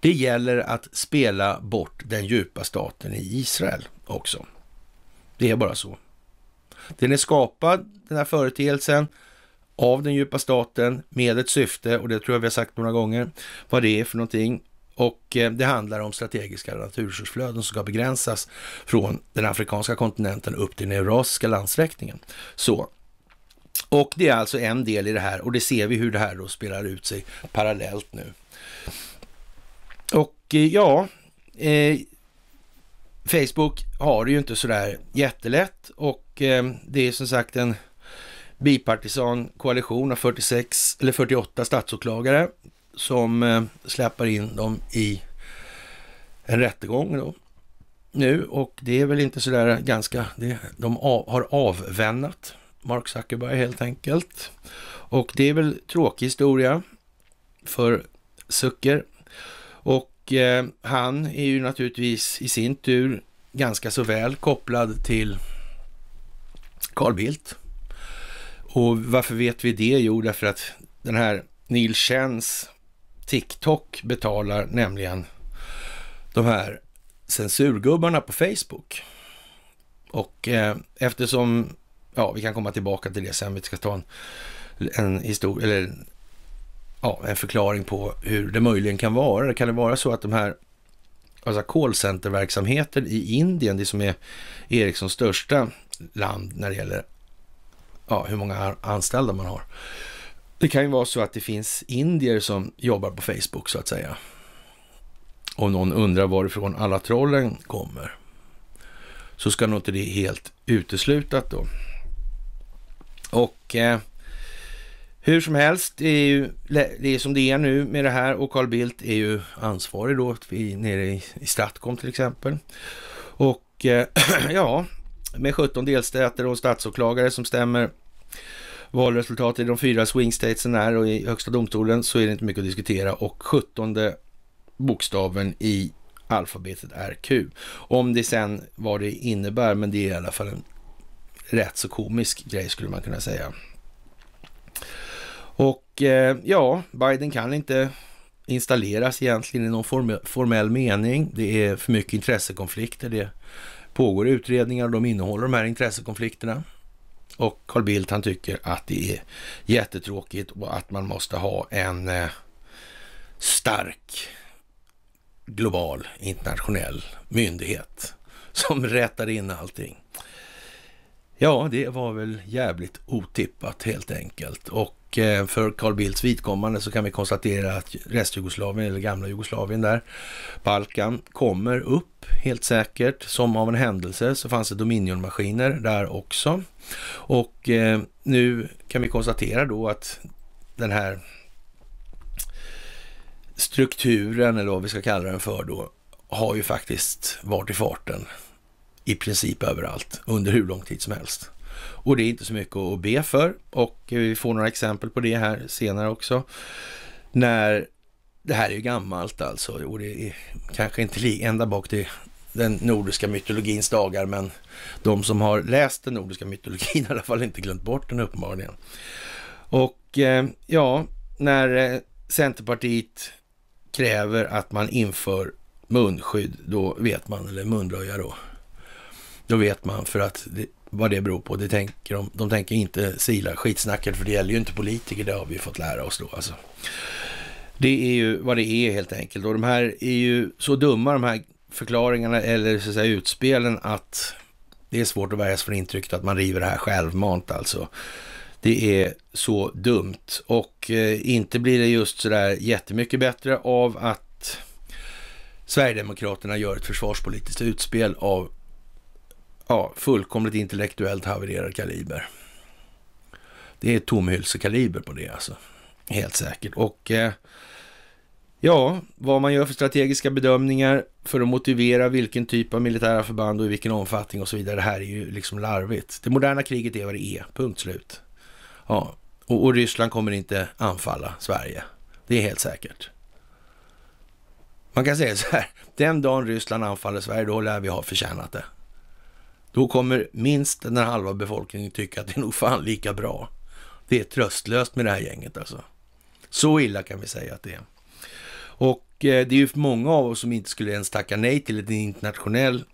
Det gäller att spela bort den djupa staten i Israel också. Det är bara så. Den är skapad, den här företeelsen, av den djupa staten med ett syfte och det tror jag vi har sagt några gånger vad det är för någonting. Och eh, det handlar om strategiska naturresursflöden som ska begränsas från den afrikanska kontinenten upp till den eurasiska landsräkningen. Så. Och det är alltså en del i det här och det ser vi hur det här då spelar ut sig parallellt nu. Och eh, ja, eh, Facebook har det ju inte sådär jättelätt och eh, det är som sagt en bipartisan koalition av 46 eller 48 statsåklagare som eh, släpper in dem i en rättegång då, nu och det är väl inte sådär ganska, det, de av, har avvännat Mark Zuckerberg helt enkelt. Och det är väl tråkig historia för Zucker och eh, han är ju naturligtvis i sin tur ganska så väl kopplad till Carl Bildt. Och varför vet vi det? Jo, därför att den här Neil Chens TikTok betalar nämligen de här censurgubbarna på Facebook. Och eh, eftersom, ja, vi kan komma tillbaka till det sen, vi ska ta en, en historia, eller ja, en förklaring på hur det möjligen kan vara. Kan det vara så att de här alltså callcenterverksamheten i Indien, det som är Ericssons största land när det gäller ja, hur många anställda man har. Det kan ju vara så att det finns indier som jobbar på Facebook så att säga. Om någon undrar varifrån alla trollen kommer så ska nog inte det helt uteslutat då. Och eh, hur som helst, det är ju det är som det är nu med det här och Carl Bildt är ju ansvarig då nere i, i Stratcom till exempel. Och eh, *clears throat* ja, med 17 delstater och statsåklagare som stämmer valresultatet i de fyra swing statesen är och i högsta domstolen så är det inte mycket att diskutera och 17 bokstaven i alfabetet är Q. Om det sen vad det innebär, men det är i alla fall en rätt så komisk grej skulle man kunna säga. Och eh, ja, Biden kan inte installeras egentligen i någon formell mening. Det är för mycket intressekonflikter. Det pågår utredningar och de innehåller de här intressekonflikterna. Och Carl Bildt han tycker att det är jättetråkigt och att man måste ha en eh, stark global internationell myndighet *laughs* som rättar in allting. Ja, det var väl jävligt otippat helt enkelt. Och Eh, för Carl Bildts vidkommande så kan vi konstatera att restjugoslavien, eller gamla Jugoslavien där, Balkan, kommer upp helt säkert. Som av en händelse så fanns det Dominion-maskiner där också. Och eh, nu kan vi konstatera då att den här strukturen, eller vad vi ska kalla den för då, har ju faktiskt varit i farten i princip överallt under hur lång tid som helst. Och det är inte så mycket att be för. Och vi får några exempel på det här senare också. När det här är ju gammalt alltså och det är kanske inte ända bak till den nordiska mytologins dagar, men de som har läst den nordiska mytologin har i alla fall inte glömt bort den uppenbarligen. Och eh, ja, när eh, Centerpartiet kräver att man inför munskydd, då vet man, eller munblöja då, då vet man för att det, vad det beror på. Det tänker de, de tänker inte sila skitsnacket för det gäller ju inte politiker. Det har vi fått lära oss då alltså. Det är ju vad det är helt enkelt. Och de här är ju så dumma de här förklaringarna eller så att säga utspelen att det är svårt att värja sig för intrycket att man river det här självmant alltså. Det är så dumt och eh, inte blir det just sådär jättemycket bättre av att Sverigedemokraterna gör ett försvarspolitiskt utspel av ja, fullkomligt intellektuellt havererad kaliber. Det är tomhylsekaliber på det alltså. Helt säkert. Och eh, ja, vad man gör för strategiska bedömningar för att motivera vilken typ av militära förband och i vilken omfattning och så vidare. Det här är ju liksom larvigt. Det moderna kriget är vad det är, punkt slut. Ja, och, och Ryssland kommer inte anfalla Sverige. Det är helt säkert. Man kan säga så här, den dagen Ryssland anfaller Sverige, då lär vi ha förtjänat det. Då kommer minst den här halva befolkningen tycka att det är nog fan lika bra. Det är tröstlöst med det här gänget alltså. Så illa kan vi säga att det är. Och eh, det är ju många av oss som inte skulle ens tacka nej till en internationell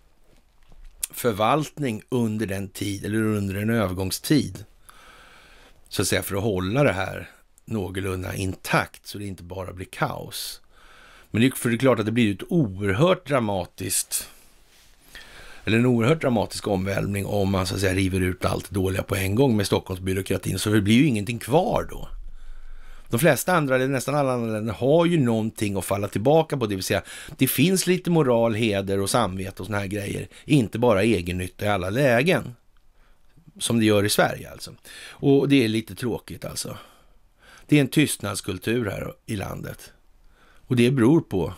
förvaltning under den tid, eller under en övergångstid, så att säga, för att hålla det här någorlunda intakt så det inte bara blir kaos. Men det, för det är klart att det blir ett oerhört dramatiskt eller en oerhört dramatisk omvälvning om man så att säga river ut allt dåliga på en gång med Stockholmsbyråkratin, så det blir ju ingenting kvar då. De flesta andra, eller nästan alla andra länder, har ju någonting att falla tillbaka på, det vill säga det finns lite moral, heder och samvete och sådana här grejer, inte bara egennytta i alla lägen. Som det gör i Sverige alltså. Och det är lite tråkigt alltså. Det är en tystnadskultur här i landet. Och det beror på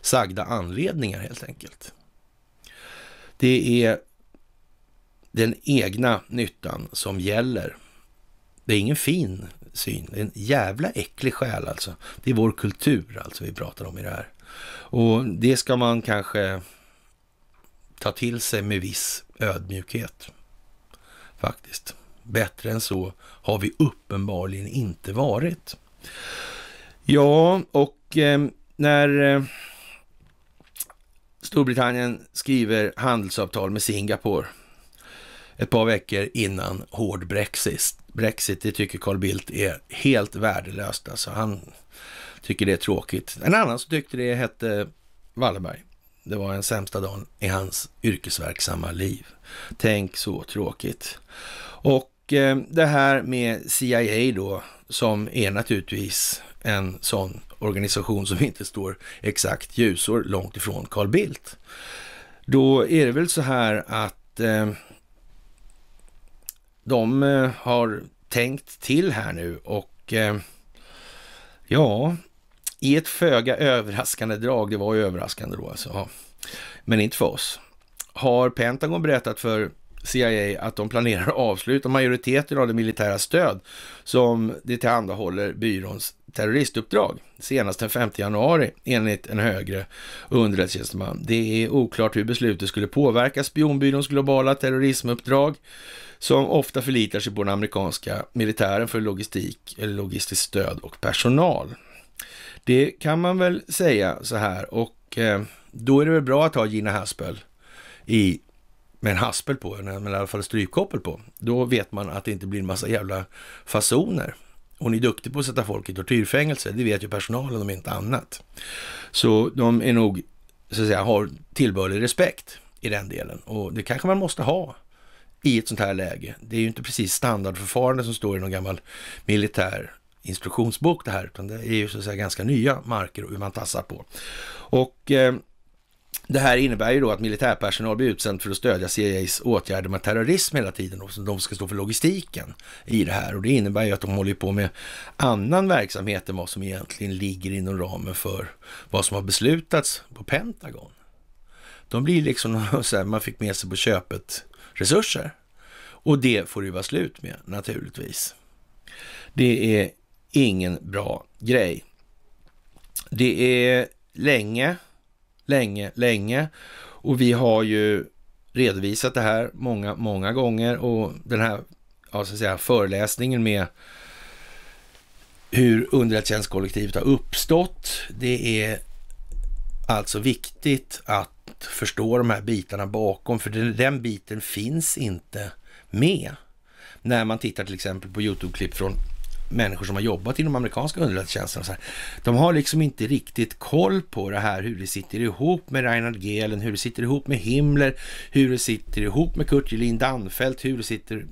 sagda anledningar helt enkelt. Det är den egna nyttan som gäller. Det är ingen fin syn, det är en jävla äcklig själ alltså. Det är vår kultur alltså vi pratar om i det här. Och det ska man kanske ta till sig med viss ödmjukhet faktiskt. Bättre än så har vi uppenbarligen inte varit. Ja, och eh, när eh, Storbritannien skriver handelsavtal med Singapore ett par veckor innan hård Brexit. Brexit, det tycker Carl Bildt är helt värdelöst. Alltså han tycker det är tråkigt. En annan som tyckte det hette Wallenberg. Det var den sämsta dagen i hans yrkesverksamma liv. Tänk så tråkigt. Och eh, det här med CIA då, som är naturligtvis en sån organisation som inte står exakt ljusår långt ifrån Carl Bildt. Då är det väl så här att eh, de eh, har tänkt till här nu och eh, ja, i ett föga överraskande drag, det var ju överraskande då alltså, men inte för oss, har Pentagon berättat för CIA att de planerar att avsluta majoriteten av det militära stöd som det tillhandahåller byråns terroristuppdrag senast den 5 januari enligt en högre underrättelsetjänsteman. Det är oklart hur beslutet skulle påverka spionbyråns globala terrorismuppdrag som ofta förlitar sig på den amerikanska militären för logistik, eller logistiskt stöd och personal. Det kan man väl säga så här och eh, då är det väl bra att ha Gina Haspel i med en haspel på, eller i alla fall strypkoppel på, då vet man att det inte blir en massa jävla fasoner. Hon är duktig på att sätta folk i tortyrfängelse, det vet ju personalen om inte annat. Så de är nog, så att säga, har tillbörlig respekt i den delen och det kanske man måste ha i ett sånt här läge. Det är ju inte precis standardförfarande som står i någon gammal militär instruktionsbok det här, utan det är ju så att säga ganska nya marker och hur man tassar på. Och eh, det här innebär ju då att militärpersonal blir utsänd för att stödja CIAs åtgärder med terrorism hela tiden. Och de ska stå för logistiken i det här och det innebär ju att de håller på med annan verksamhet än vad som egentligen ligger inom ramen för vad som har beslutats på Pentagon. De blir liksom, *laughs* så här, man fick med sig på köpet resurser. Och det får det ju vara slut med naturligtvis. Det är ingen bra grej. Det är länge länge, länge. Och vi har ju redovisat det här många, många gånger och den här ja, så att säga, föreläsningen med hur underrättelsetjänstkollektivet har uppstått. Det är alltså viktigt att förstå de här bitarna bakom, för den, den biten finns inte med. När man tittar till exempel på Youtube-klipp från människor som har jobbat inom amerikanska underrättelsetjänsten. de har liksom inte riktigt koll på det här, hur det sitter ihop med Reinhard Gehlen, hur det sitter ihop med Himmler, hur det sitter ihop med Kurt Jelin Danfelt, hur det sitter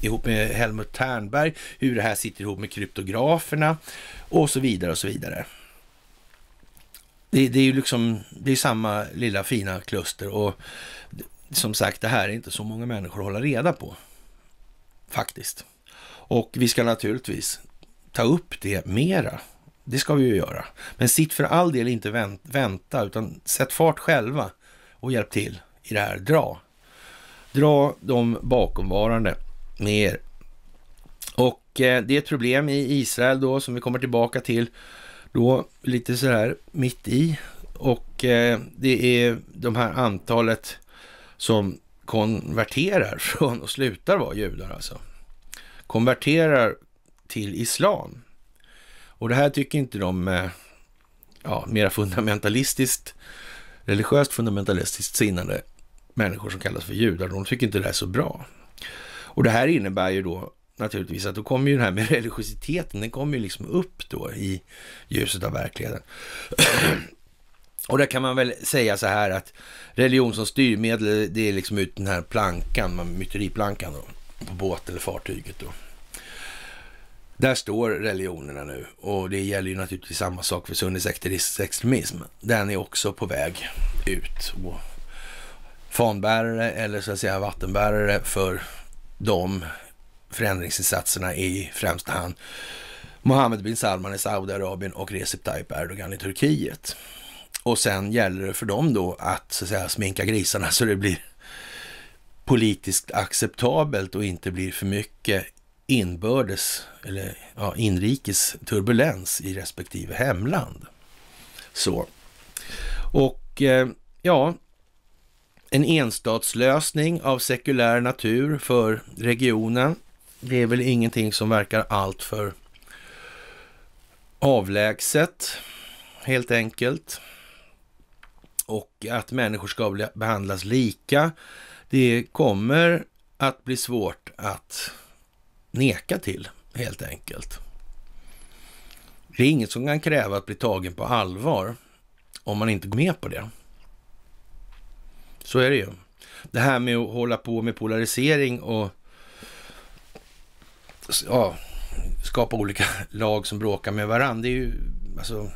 ihop med Helmut Ternberg, hur det här sitter ihop med kryptograferna och så vidare och så vidare. Det, det är ju liksom, det är samma lilla fina kluster och som sagt, det här är inte så många människor att hålla reda på. Faktiskt. Och vi ska naturligtvis ta upp det mera. Det ska vi ju göra. Men sitt för all del inte vänta, utan sätt fart själva och hjälp till i det här. Dra. Dra de bakomvarande med er. Och eh, det är ett problem i Israel då som vi kommer tillbaka till då lite så här mitt i. Och eh, det är de här antalet som konverterar *laughs* från och slutar vara judar alltså konverterar till islam. Och det här tycker inte de eh, ja, mera fundamentalistiskt, religiöst fundamentalistiskt sinnade människor som kallas för judar, de tycker inte det här är så bra. Och det här innebär ju då naturligtvis att då kommer ju den här med religiositeten, den kommer ju liksom upp då i ljuset av verkligheten. *clears throat* Och där kan man väl säga så här att religion som styrmedel, det är liksom ut den här plankan, myteriplankan då på båten eller fartyget. Då. Där står religionerna nu och det gäller ju naturligtvis samma sak för sunnisekteristisk extremism. Den är också på väg ut. Och fanbärare eller så att säga vattenbärare för de förändringsinsatserna är i främsta hand Mohammed bin Salman i Saudiarabien och Recep Tayyip Erdogan i Turkiet. Och sen gäller det för dem då att, så att säga, sminka grisarna så det blir politiskt acceptabelt och inte blir för mycket inbördes eller ja, inrikes turbulens i respektive hemland. Så. Och eh, ja, en enstatslösning av sekulär natur för regionen. Det är väl ingenting som verkar alltför avlägset, helt enkelt. Och att människor ska behandlas lika det kommer att bli svårt att neka till, helt enkelt. Det är inget som kan kräva att bli tagen på allvar om man inte går med på det. Så är det ju. Det här med att hålla på med polarisering och ja, skapa olika *laughs* lag som bråkar med varandra. Det är ju, alltså,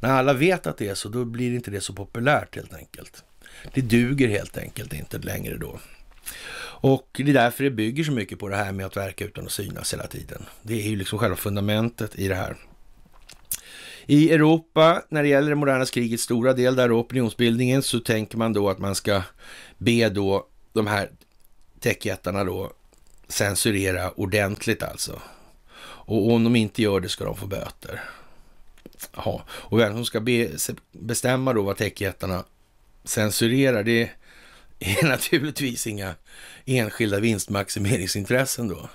när alla vet att det är så, då blir inte det så populärt helt enkelt. Det duger helt enkelt inte längre då. Och det är därför det bygger så mycket på det här med att verka utan att synas hela tiden. Det är ju liksom själva fundamentet i det här. I Europa, när det gäller det moderna krigets stora del, där opinionsbildningen, så tänker man då att man ska be då de här techjättarna då censurera ordentligt alltså. Och om de inte gör det ska de få böter. Jaha. Och vem som ska be, bestämma då vad techjättarna censurerar, det är *laughs* naturligtvis inga enskilda vinstmaximeringsintressen då.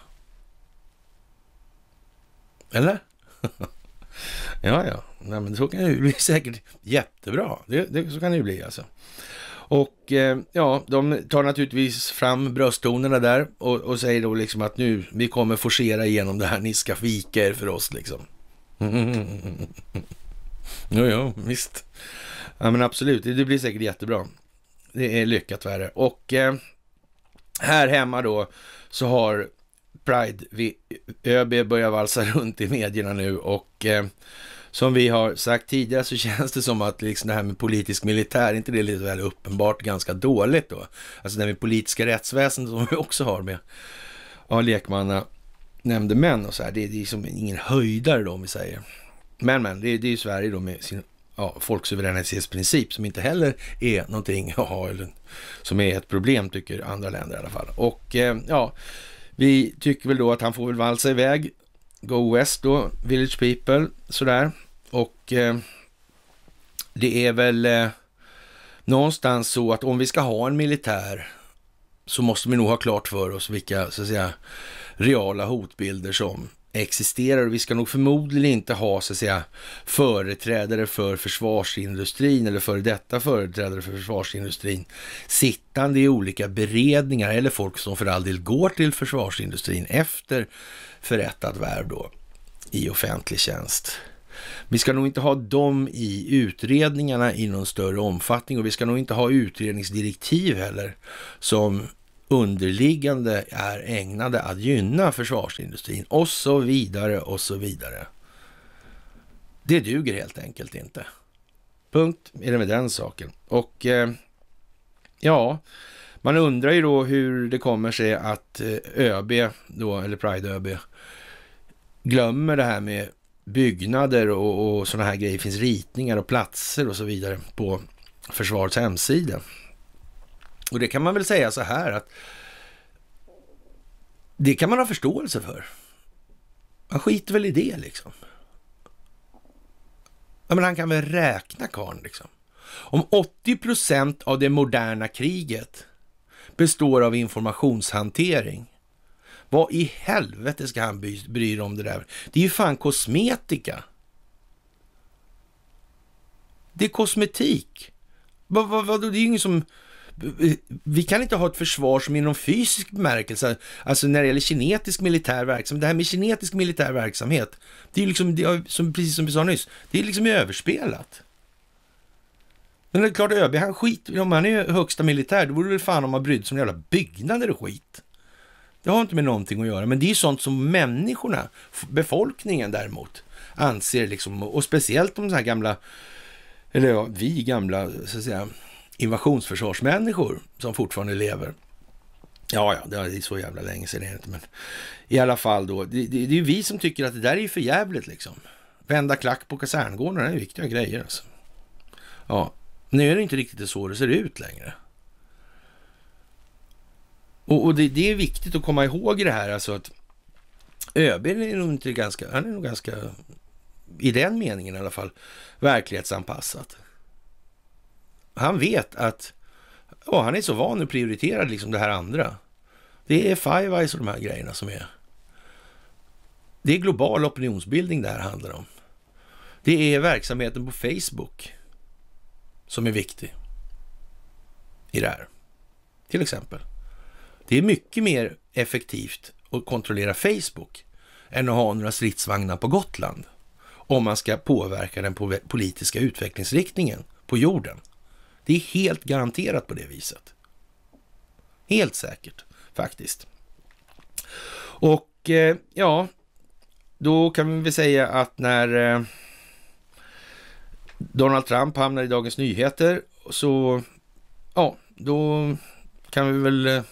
Eller? *laughs* ja, ja, Nej, men så kan det bli *laughs* säkert jättebra. Det, det, så kan det ju bli alltså. Och eh, ja, de tar naturligtvis fram brösttonerna där och, och, säger då liksom att nu, vi kommer forcera igenom det här, ni ska vika er för oss liksom. Mm. ja, ja, visst. Ja men absolut, det blir säkert jättebra. Det är lyckat värre. Och eh, här hemma då så har Pride vi, ÖB börjat valsa *laughs* runt i medierna nu och eh, som vi har sagt tidigare så *laughs* känns det som att liksom det här med politisk militär, inte det är lite väl uppenbart ganska dåligt då? Alltså det med politiska rättsväsendet som vi också har med ja, lekmanna nämndemän och så här. Det, det är som ingen höjdare då om vi säger. Men men, det, det är ju Sverige då med sin ja, folksuveränitetsprincip som inte heller är någonting ja, *laughs* eller, som är ett problem tycker andra länder i alla fall. Och eh, ja, vi tycker väl då att han får väl valsa iväg. Go West då, Village People, sådär. Och eh, det är väl eh, någonstans så att om vi ska ha en militär så måste vi nog ha klart för oss vilka så att säga, reala hotbilder som existerar och vi ska nog förmodligen inte ha så att säga företrädare för försvarsindustrin eller före detta företrädare för försvarsindustrin sittande i olika beredningar eller folk som för all del går till försvarsindustrin efter förrättat värv då i offentlig tjänst. Vi ska nog inte ha dem i utredningarna i någon större omfattning och vi ska nog inte ha utredningsdirektiv heller som underliggande är ägnade att gynna försvarsindustrin och så vidare och så vidare. Det duger helt enkelt inte. Punkt är det med den saken. Och eh, ja, man undrar ju då hur det kommer sig att eh, ÖB, då, eller Pride-ÖB, glömmer det här med byggnader och, och sådana här grejer. Det finns ritningar och platser och så vidare på försvarets hemsida. Och det kan man väl säga så här att det kan man ha förståelse för. Man skiter väl i det liksom. Ja, men han kan väl räkna karln liksom. Om 80 av det moderna kriget består av informationshantering, vad i helvete ska han bry, sig om det där? Det är ju fan kosmetika. Det är kosmetik. Vad, vad, vad, det är ju ingen som vi kan inte ha ett försvar som inom fysisk bemärkelse, alltså när det gäller kinetisk militär verksamhet, det här med kinetisk militär verksamhet, det är liksom, det är, som, precis som vi sa nyss, det är liksom överspelat. Men det är klart, ÖB, han skit, om han är högsta militär, då vore det väl fan om man brydde sig om jävla byggnader och skit. Det har inte med någonting att göra, men det är ju sånt som människorna, befolkningen däremot, anser liksom, och speciellt de så här gamla, eller ja, vi gamla, så att säga, invasionsförsvarsmänniskor som fortfarande lever. Ja, ja, det är så jävla länge sedan det inte, men i alla fall då. Det, det, det är ju vi som tycker att det där är ju för jävligt liksom. Vända klack på kaserngården, kaserngårdarna är viktiga grejer alltså. Ja, nu är det inte riktigt så det ser ut längre. Och, och det, det, är viktigt att komma ihåg det här alltså att ÖB är nog inte ganska, han är nog ganska, i den meningen i alla fall, verklighetsanpassat han vet att åh, han är så van att prioritera liksom det här andra. Det är Five Eyes och de här grejerna som är. Det är global opinionsbildning det här handlar om. Det är verksamheten på Facebook som är viktig i det här. Till exempel. Det är mycket mer effektivt att kontrollera Facebook än att ha några stridsvagnar på Gotland om man ska påverka den politiska utvecklingsriktningen på jorden. Det är helt garanterat på det viset. Helt säkert faktiskt. Och eh, ja, då kan vi väl säga att när eh, Donald Trump hamnar i Dagens Nyheter så ja, då kan vi väl eh,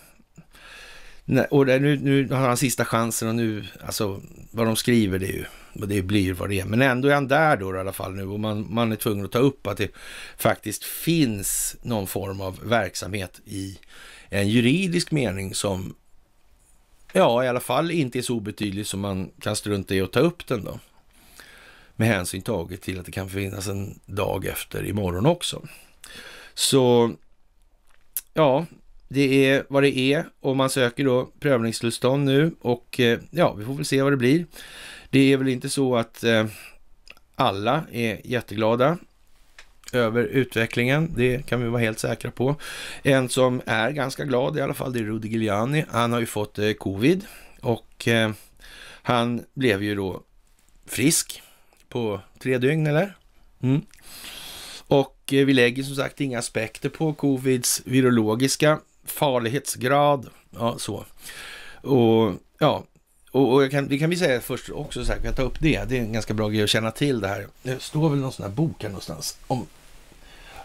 och nu, nu har han sista chansen och nu, alltså vad de skriver det är ju och det blir vad det är. Men ändå är han där då i alla fall nu och man, man är tvungen att ta upp att det faktiskt finns någon form av verksamhet i en juridisk mening som ja, i alla fall inte är så obetydlig som man kan strunta i att ta upp den då. Med hänsyn taget till att det kan finnas en dag efter imorgon också. Så ja, det är vad det är och man söker då prövningstillstånd nu och eh, ja, vi får väl se vad det blir. Det är väl inte så att eh, alla är jätteglada över utvecklingen. Det kan vi vara helt säkra på. En som är ganska glad i alla fall, det är Rudy Giuliani. Han har ju fått eh, covid och eh, han blev ju då frisk på tre dygn eller? Mm. Och eh, vi lägger som sagt inga aspekter på covids virologiska farlighetsgrad. Ja, så. Och ja, och, och kan, det kan vi säga först också, så här, kan ta upp det. Det är en ganska bra grej att känna till det här. Det står väl någon sån här bok här någonstans om,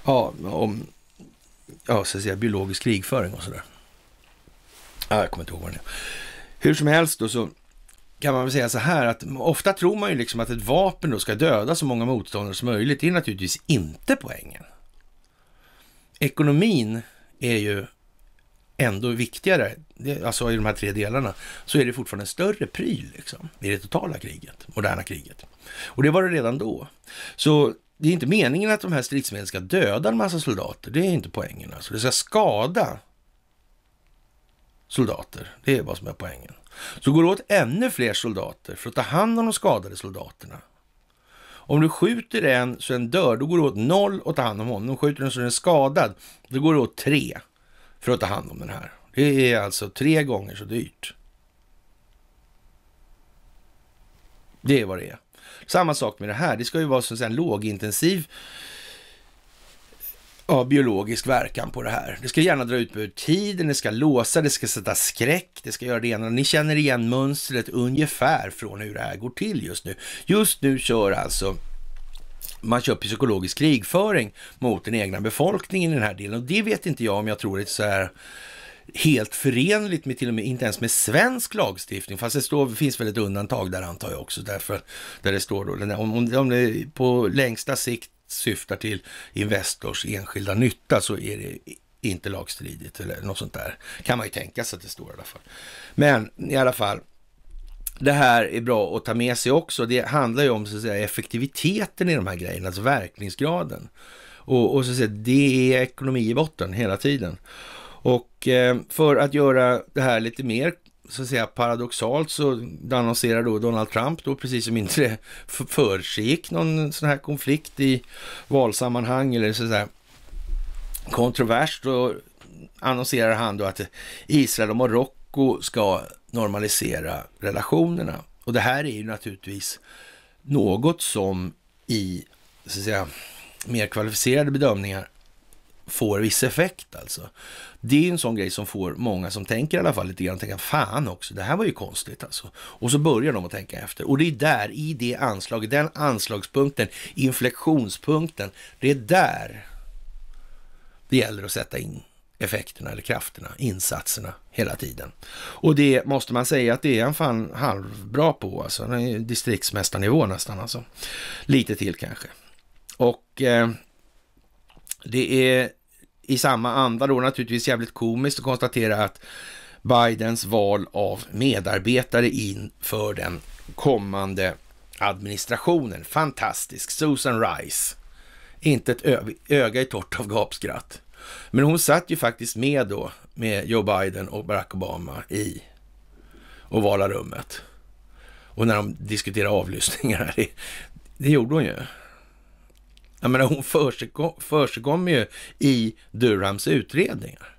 ja, om ja, så att säga, biologisk krigföring och sådär. Ah, jag kommer inte ihåg vad den är. Hur som helst då så kan man väl säga så här att ofta tror man ju liksom att ett vapen då ska döda så många motståndare som möjligt. Det är naturligtvis inte poängen. Ekonomin är ju ändå viktigare, alltså i de här tre delarna, så är det fortfarande en större pryl liksom, i det totala kriget, moderna kriget. Och det var det redan då. Så det är inte meningen att de här stridsmedlen ska döda en massa soldater, det är inte poängen. Alltså. Det ska skada soldater, det är vad som är poängen. Så går det åt ännu fler soldater för att ta hand om de skadade soldaterna. Om du skjuter en så en dör, då går det åt noll att ta hand om honom. Om du skjuter en så är skadad, då går det åt tre för att ta hand om den här. Det är alltså tre gånger så dyrt. Det är vad det är. Samma sak med det här. Det ska ju vara så en lågintensiv ja, biologisk verkan på det här. Det ska gärna dra ut på tiden, det ska låsa, det ska sätta skräck, det ska göra det ena. Ni känner igen mönstret ungefär från hur det här går till just nu. Just nu kör alltså man kör psykologisk krigföring mot den egna befolkningen i den här delen. Och det vet inte jag om jag tror det är så här helt förenligt med till och med, inte ens med svensk lagstiftning, fast det står, finns väl ett undantag där antar jag också, därför, där det står då, om, om det på längsta sikt syftar till Investors enskilda nytta så är det inte lagstridigt eller något sånt där. Kan man ju tänka sig att det står i alla fall. Men i alla fall, det här är bra att ta med sig också. Det handlar ju om så att säga, effektiviteten i de här grejerna, alltså verkningsgraden. Och, och så att säga, det är ekonomi i botten hela tiden. Och eh, för att göra det här lite mer så att säga paradoxalt så annonserar då Donald Trump då precis som inte det försiggick någon sån här konflikt i valsammanhang eller så att säga kontrovers. Då annonserar han då att Israel och Marocko Marocko ska normalisera relationerna. Och det här är ju naturligtvis något som i så att säga, mer kvalificerade bedömningar får viss effekt alltså. Det är ju en sån grej som får många som tänker i alla fall lite grann, tänka fan också, det här var ju konstigt alltså. Och så börjar de att tänka efter. Och det är där, i det anslaget, den anslagspunkten, inflektionspunkten, det är där det gäller att sätta in effekterna eller krafterna, insatserna hela tiden. Och det måste man säga att det är han fan halvbra på alltså. Han är distriktsmästarnivå nästan alltså. Lite till kanske. Och eh, det är i samma anda då naturligtvis jävligt komiskt att konstatera att Bidens val av medarbetare inför den kommande administrationen. Fantastisk! Susan Rice. Inte ett öga i torrt av gapskratt. Men hon satt ju faktiskt med då, med Joe Biden och Barack Obama i ovala rummet. Och när de diskuterade avlyssningar, det, det gjorde hon ju. Jag menar, hon försiggår, försiggår ju i Durhams utredningar.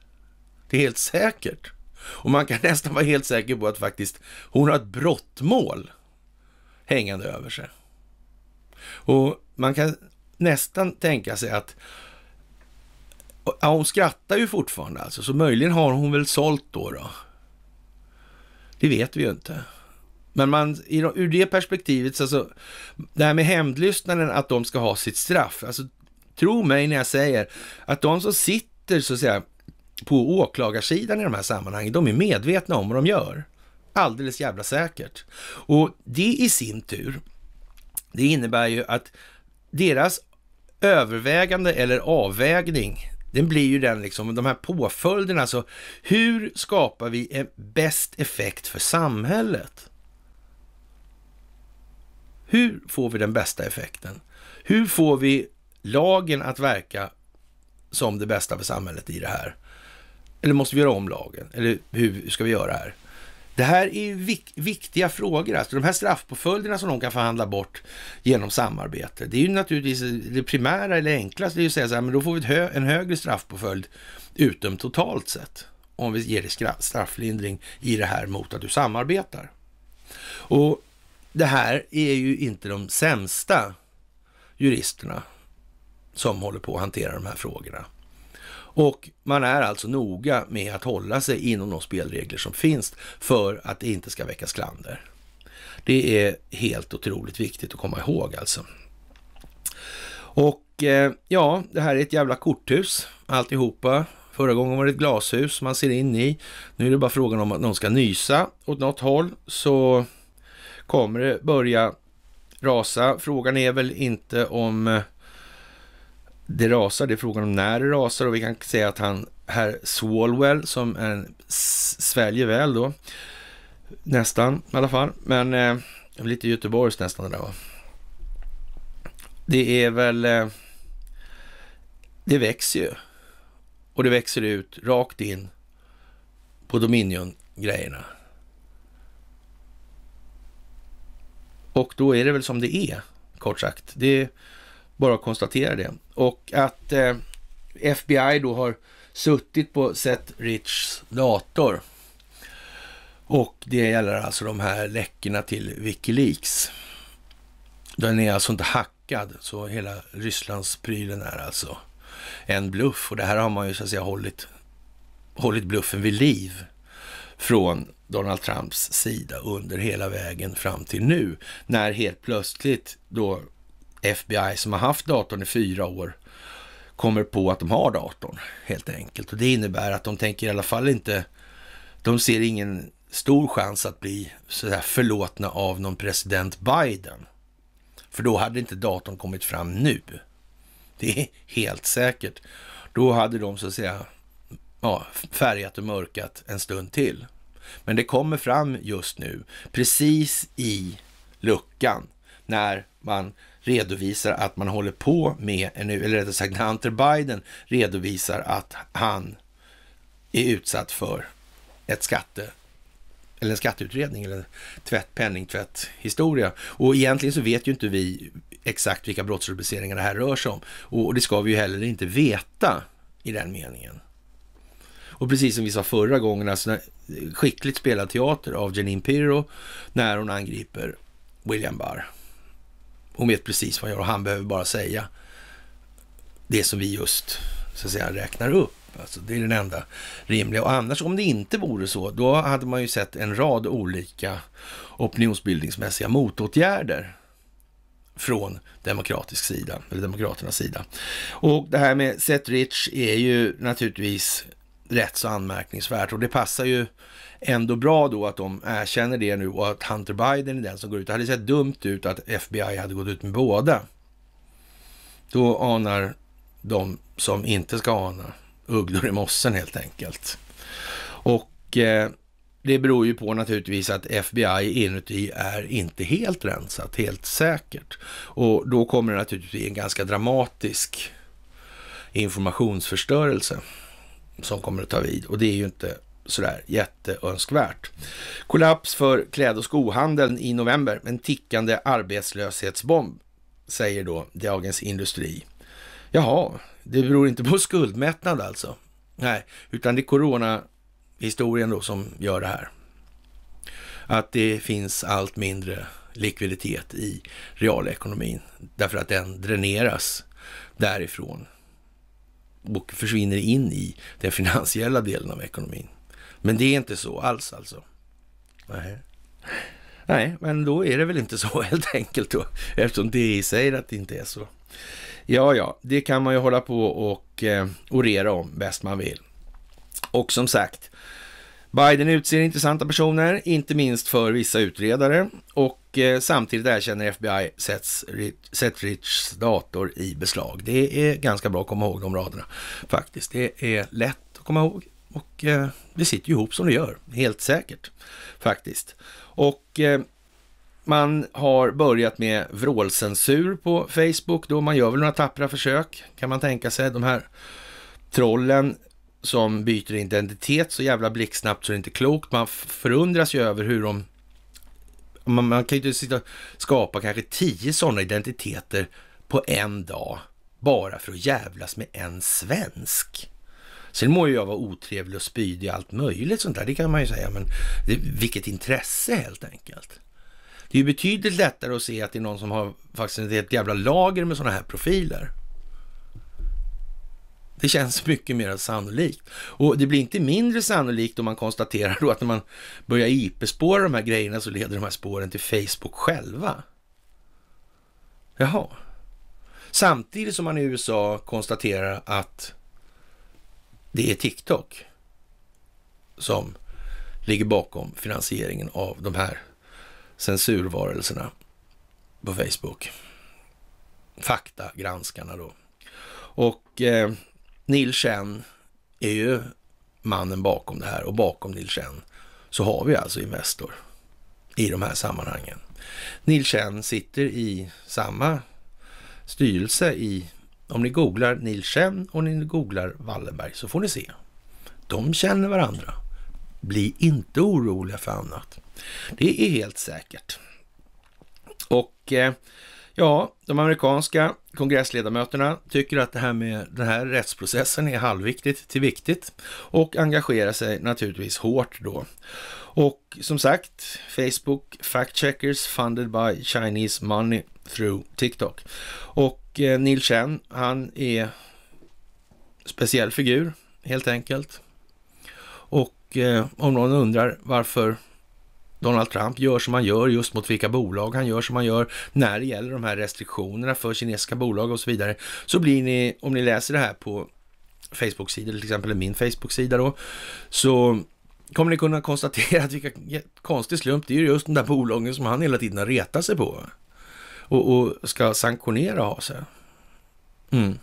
Det är helt säkert. Och man kan *laughs* nästan vara helt säker på att faktiskt hon har ett brottmål hängande över sig. Och man kan nästan tänka sig att Ja, hon skrattar ju fortfarande alltså, så möjligen har hon väl sålt då. då. Det vet vi ju inte. Men man, i, ur det perspektivet, alltså, det här med hämndlystnaden, att de ska ha sitt straff. Alltså, tro mig när jag säger att de som sitter så att säga, på åklagarsidan i de här sammanhangen, de är medvetna om vad de gör. Alldeles jävla säkert. Och det i sin tur, det innebär ju att deras övervägande eller avvägning den blir ju den liksom, de här påföljderna. Alltså, hur skapar vi en bäst effekt för samhället? Hur får vi den bästa effekten? Hur får vi lagen att verka som det bästa för samhället i det här? Eller måste vi göra om lagen? Eller hur ska vi göra här? Det här är ju vik viktiga frågor, alltså de här straffpåföljderna som de kan förhandla bort genom samarbete. Det är ju naturligtvis det primära eller enklaste, det är ju att säga så här, men då får vi hö en högre straffpåföljd utom totalt sett. Om vi ger dig strafflindring i det här mot att du samarbetar. Och det här är ju inte de sämsta juristerna som håller på att hantera de här frågorna. Och man är alltså noga med att hålla sig inom de spelregler som finns för att det inte ska väckas klander. Det är helt otroligt viktigt att komma ihåg alltså. Och eh, ja, det här är ett jävla korthus alltihopa. Förra gången var det ett glashus man ser in i. Nu är det bara frågan om att någon ska nysa åt något håll så kommer det börja rasa. Frågan är väl inte om eh, det rasar. Det är frågan om när det rasar och vi kan säga att han, herr Swalwell, som är, sväljer väl då, nästan i alla fall, men eh, lite Göteborgs nästan det där va. Det är väl, eh, det växer ju och det växer ut rakt in på Dominion-grejerna. Och då är det väl som det är, kort sagt. Det bara konstatera det. Och att eh, FBI då har suttit på Seth Richs dator. Och det gäller alltså de här läckorna till Wikileaks. Den är alltså inte hackad, så hela Rysslands prylen är alltså en bluff. Och det här har man ju så att säga hållit, hållit bluffen vid liv från Donald Trumps sida under hela vägen fram till nu. När helt plötsligt då FBI som har haft datorn i fyra år kommer på att de har datorn helt enkelt. Och det innebär att de tänker i alla fall inte, de ser ingen stor chans att bli sådär förlåtna av någon president Biden. För då hade inte datorn kommit fram nu. Det är helt säkert. Då hade de så att säga ja, färgat och mörkat en stund till. Men det kommer fram just nu, precis i luckan när man redovisar att man håller på med, eller rättare sagt Hunter Biden redovisar att han är utsatt för ett skatte eller en skatteutredning eller tvätt, penningtvätt historia. Och egentligen så vet ju inte vi exakt vilka brottsrubriceringar det här rör sig om. Och det ska vi ju heller inte veta i den meningen. Och precis som vi sa förra gången, alltså skickligt spelad teater av Janine Pirro när hon angriper William Barr. Hon vet precis vad han gör och han behöver bara säga det som vi just så att säga, räknar upp. Alltså, det är den enda rimliga. Och annars, om det inte vore så, då hade man ju sett en rad olika opinionsbildningsmässiga motåtgärder från demokratisk sida, eller demokraternas sida. Och det här med Seth Rich är ju naturligtvis rätt så anmärkningsvärt och det passar ju ändå bra då att de erkänner äh, det nu och att Hunter Biden är den som går ut. Det hade sett dumt ut att FBI hade gått ut med båda. Då anar de som inte ska ana ugglor i mossen helt enkelt. Och eh, det beror ju på naturligtvis att FBI inuti är inte helt rensat, helt säkert. Och då kommer det naturligtvis en ganska dramatisk informationsförstörelse som kommer att ta vid och det är ju inte sådär jätteönskvärt. Kollaps för kläd och skohandeln i november. En tickande arbetslöshetsbomb, säger då Dagens Industri. Jaha, det beror inte på *laughs* skuldmättnad alltså. Nej, utan det är coronahistorien då som gör det här. Att det finns allt mindre likviditet i realekonomin därför att den dräneras därifrån och försvinner in i den finansiella delen av ekonomin. Men det är inte så alls alltså. Nej. Nej, men då är det väl inte så *laughs* helt enkelt då, eftersom det DI säger att det inte är så. Ja, ja, det kan man ju hålla på och eh, orera om bäst man vill. Och som sagt, Biden utser intressanta personer, inte minst för vissa utredare och eh, samtidigt erkänner FBI Setrich dator i beslag. Det är ganska bra att komma ihåg de raderna faktiskt. Det är lätt att komma ihåg och eh, det sitter ju ihop som det gör, helt säkert faktiskt. Och eh, man har börjat med vrålcensur på Facebook då. Man gör väl några tappra försök kan man tänka sig. De här trollen som byter identitet så jävla blixtsnabbt så det är inte klokt. Man förundras ju över hur de... Man, man kan ju inte sitta och skapa kanske tio sådana identiteter på en dag bara för att jävlas med en svensk. Sen må ju jag vara otrevlig och spydig och allt möjligt sånt där, det kan man ju säga, men det, vilket intresse helt enkelt. Det är ju betydligt lättare att se att det är någon som har faktiskt ett jävla lager med sådana här profiler. Det känns mycket mer sannolikt. Och det blir inte mindre sannolikt om man konstaterar då att när man börjar IP-spåra de här grejerna så leder de här spåren till Facebook själva. Jaha. Samtidigt som man i USA konstaterar att det är TikTok som ligger bakom finansieringen av de här censurvarelserna på Facebook. Faktagranskarna då. Och eh, Neil Chen är ju mannen bakom det här och bakom Neil Chen så har vi alltså Investor i de här sammanhangen. Neil Chen sitter i samma styrelse i, om ni googlar Neil Chen och ni googlar Wallenberg så får ni se. De känner varandra. Bli inte oroliga för annat. Det är helt säkert. Och eh, Ja, de amerikanska kongressledamöterna tycker att det här med den här rättsprocessen är halvviktigt till viktigt och engagerar sig naturligtvis hårt då. Och som sagt, Facebook Fact Checkers funded by Chinese money through TikTok. Och eh, Neil Chen, han är speciell figur helt enkelt. Och eh, om någon undrar varför Donald Trump gör som han gör, just mot vilka bolag han gör som han gör, när det gäller de här restriktionerna för kinesiska bolag och så vidare, så blir ni, om ni läser det här på Facebook-sidor, till exempel min Facebook-sida då, så kommer ni kunna konstatera att vilka konstig slump, det är just de där bolagen som han hela tiden har retat sig på och, och ska sanktionera och ha sig. Mm,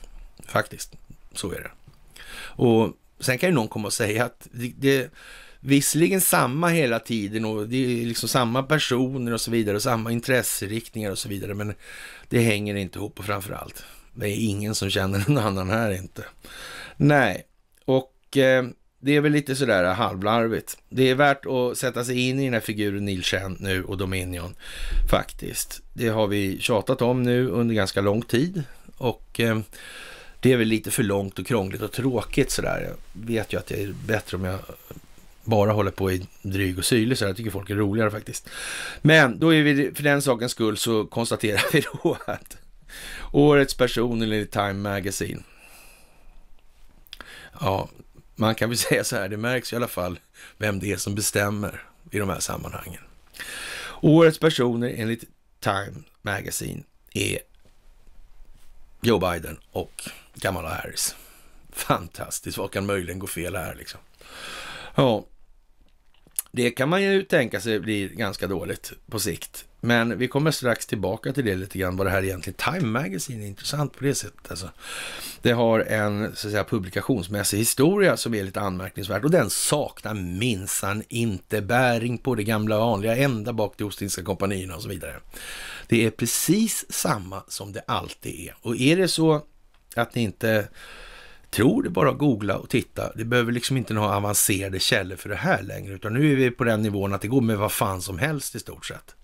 faktiskt, så är det. Och sen kan ju någon komma och säga att det, det visserligen samma hela tiden och det är liksom samma personer och så vidare och samma intresseriktningar och så vidare. Men det hänger inte ihop och framförallt, det är ingen som känner någon annan här inte. Nej, och eh, det är väl lite sådär halvlarvigt. Det är värt att sätta sig in i den här figuren Neil Chen nu och Dominion faktiskt. Det har vi tjatat om nu under ganska lång tid och eh, det är väl lite för långt och krångligt och tråkigt sådär. Jag vet ju att det är bättre om jag bara håller på i dryg och syrlig så jag tycker folk är roligare faktiskt. Men då är vi, för den sakens skull så konstaterar *laughs* vi då att årets person i Time Magazine. Ja, man kan väl *laughs* säga så här, det märks i alla fall vem det är som bestämmer i de här sammanhangen. Årets personer enligt Time Magazine är Joe Biden och Kamala Harris. Fantastiskt, vad kan möjligen gå fel här liksom? Ja, det kan man ju tänka sig blir ganska dåligt på sikt. Men vi kommer strax tillbaka till det lite grann, vad det här egentligen... Time Magazine är intressant på det sättet alltså. Det har en så att säga, publikationsmässig historia som är lite anmärkningsvärd och den saknar minsann inte bäring på det gamla vanliga, ända bak till Ostindiska kompanierna och så vidare. Det är precis samma som det alltid är. Och är det så att ni inte tror det bara att googla och titta. Det behöver liksom inte några avancerade källor för det här längre, utan nu är vi på den nivån att det går med vad fan som helst i stort sett.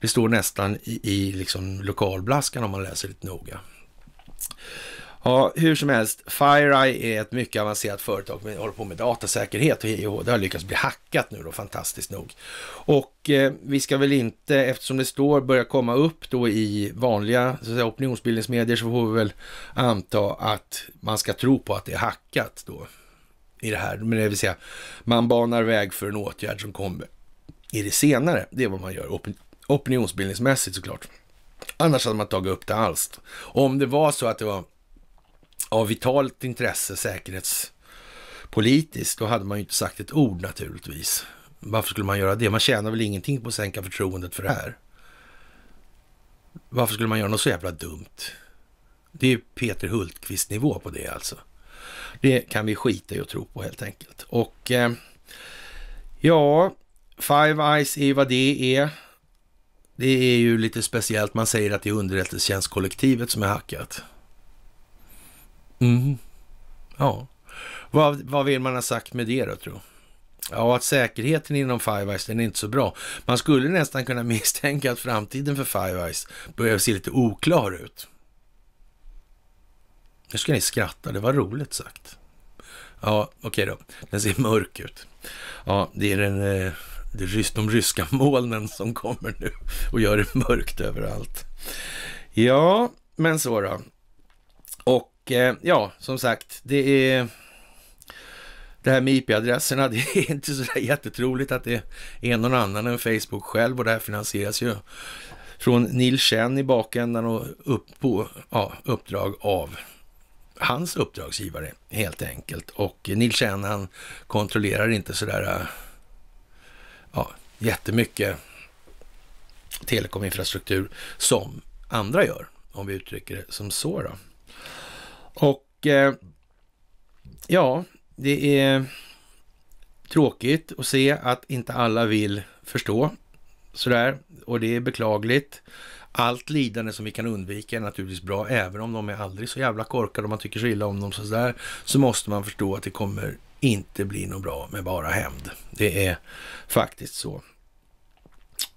Det står nästan i, i liksom lokalblaskan om man läser lite noga. Ja, hur som helst, FireEye är ett mycket avancerat företag som håller på med datasäkerhet och e Det har lyckats bli hackat nu då, fantastiskt nog. Och eh, vi ska väl inte, eftersom det står, börja komma upp då i vanliga så säga, opinionsbildningsmedier så får vi väl anta att man ska tro på att det är hackat då i det här. Men det vill säga, man banar väg för en åtgärd som kommer i det senare. Det är vad man gör opinionsbildningsmässigt såklart. Annars hade man tagit upp det alls. Om det var så att det var av vitalt intresse säkerhetspolitiskt, då hade man ju inte sagt ett ord naturligtvis. Varför skulle man göra det? Man tjänar väl ingenting på att sänka förtroendet för det här? Varför skulle man göra något så jävla dumt? Det är Peter Hultqvist-nivå på det alltså. Det kan vi skita i att tro på helt enkelt. Och eh, ja, Five Eyes är ju vad det är. Det är ju lite speciellt. Man säger att det är underrättelsetjänstkollektivet som är hackat. Mm. Ja. Vad, vad vill man ha sagt med det då, tror Ja, att säkerheten inom Five Eyes, den är inte så bra. Man skulle nästan kunna *laughs* misstänka att framtiden för Five Eyes börjar se lite oklar ut. Nu ska ni skratta, det var roligt sagt. Ja, okej okay då. Den ser mörk ut. Ja, det är den, eh, det är de ryska molnen som kommer nu och gör det mörkt överallt. Ja, men så då. Och eh, ja, som sagt, det är det här med IP-adresserna, *laughs* det är inte så jättetroligt att det är någon annan än Facebook själv och det här finansieras ju från Neil Chen i bakändan och upp på ja, uppdrag av hans uppdragsgivare helt enkelt. Och Neil Chen han kontrollerar inte sådär eh, ja, jättemycket telekominfrastruktur som andra gör, om vi uttrycker det som så. Då. Och eh, ja, det är tråkigt att se att inte alla vill förstå sådär och det är beklagligt. Allt lidande som vi kan undvika är naturligtvis bra, även om de är aldrig så jävla korkade och man tycker så illa om dem sådär, så måste man förstå att det kommer inte bli något bra med bara hämnd. Det är faktiskt så.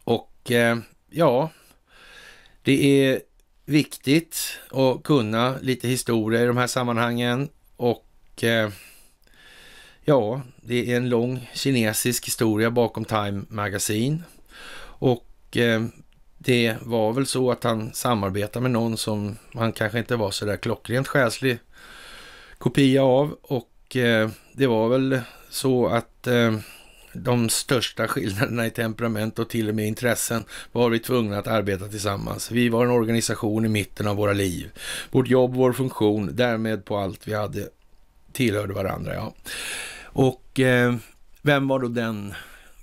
Och eh, ja, det är viktigt att kunna lite historia i de här sammanhangen och eh, ja, det är en lång kinesisk historia bakom Time Magazine och eh, det var väl så att han samarbetade med någon som han kanske inte var så där klockrent själslig kopia av och eh, det var väl så att eh, de största skillnaderna i temperament och till och med intressen var vi tvungna att arbeta tillsammans. Vi var en organisation i mitten av våra liv. Vårt jobb, vår funktion, därmed på allt vi hade tillhörde varandra. Ja. Och eh, vem var då den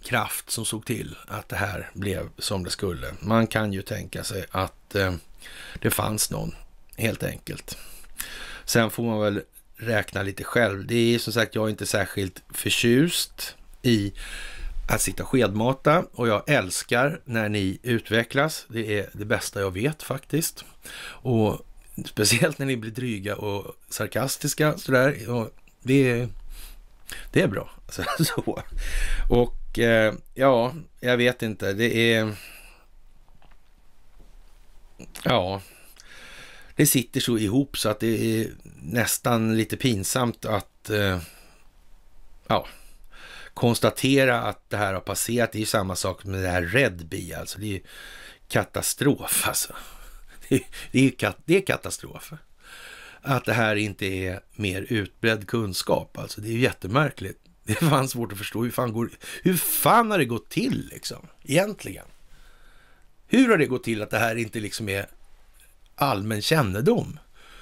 kraft som såg till att det här blev som det skulle? Man kan ju tänka sig att eh, det fanns någon, helt enkelt. Sen får man väl räkna lite själv. Det är som sagt, jag är inte särskilt förtjust i att sitta skedmata och jag älskar när ni utvecklas. Det är det bästa jag vet faktiskt. Och speciellt när ni blir dryga och sarkastiska sådär. Och det, är, det är bra. *laughs* Så. Och eh, ja, jag vet inte. Det är... Ja, det sitter så ihop så att det är nästan lite pinsamt att... Eh, ja, konstatera att det här har passerat, det är ju samma sak med det här Red Bee, alltså. Det är ju katastrof alltså. *laughs* Det är, det är, katastrof. Att det här inte är mer utbredd kunskap alltså. Det är ju jättemärkligt. *laughs* Det är fan svårt att förstå. Hur fan, går, hur fan har det gått till liksom? Egentligen. Hur har det gått till att det här inte liksom är allmän kännedom?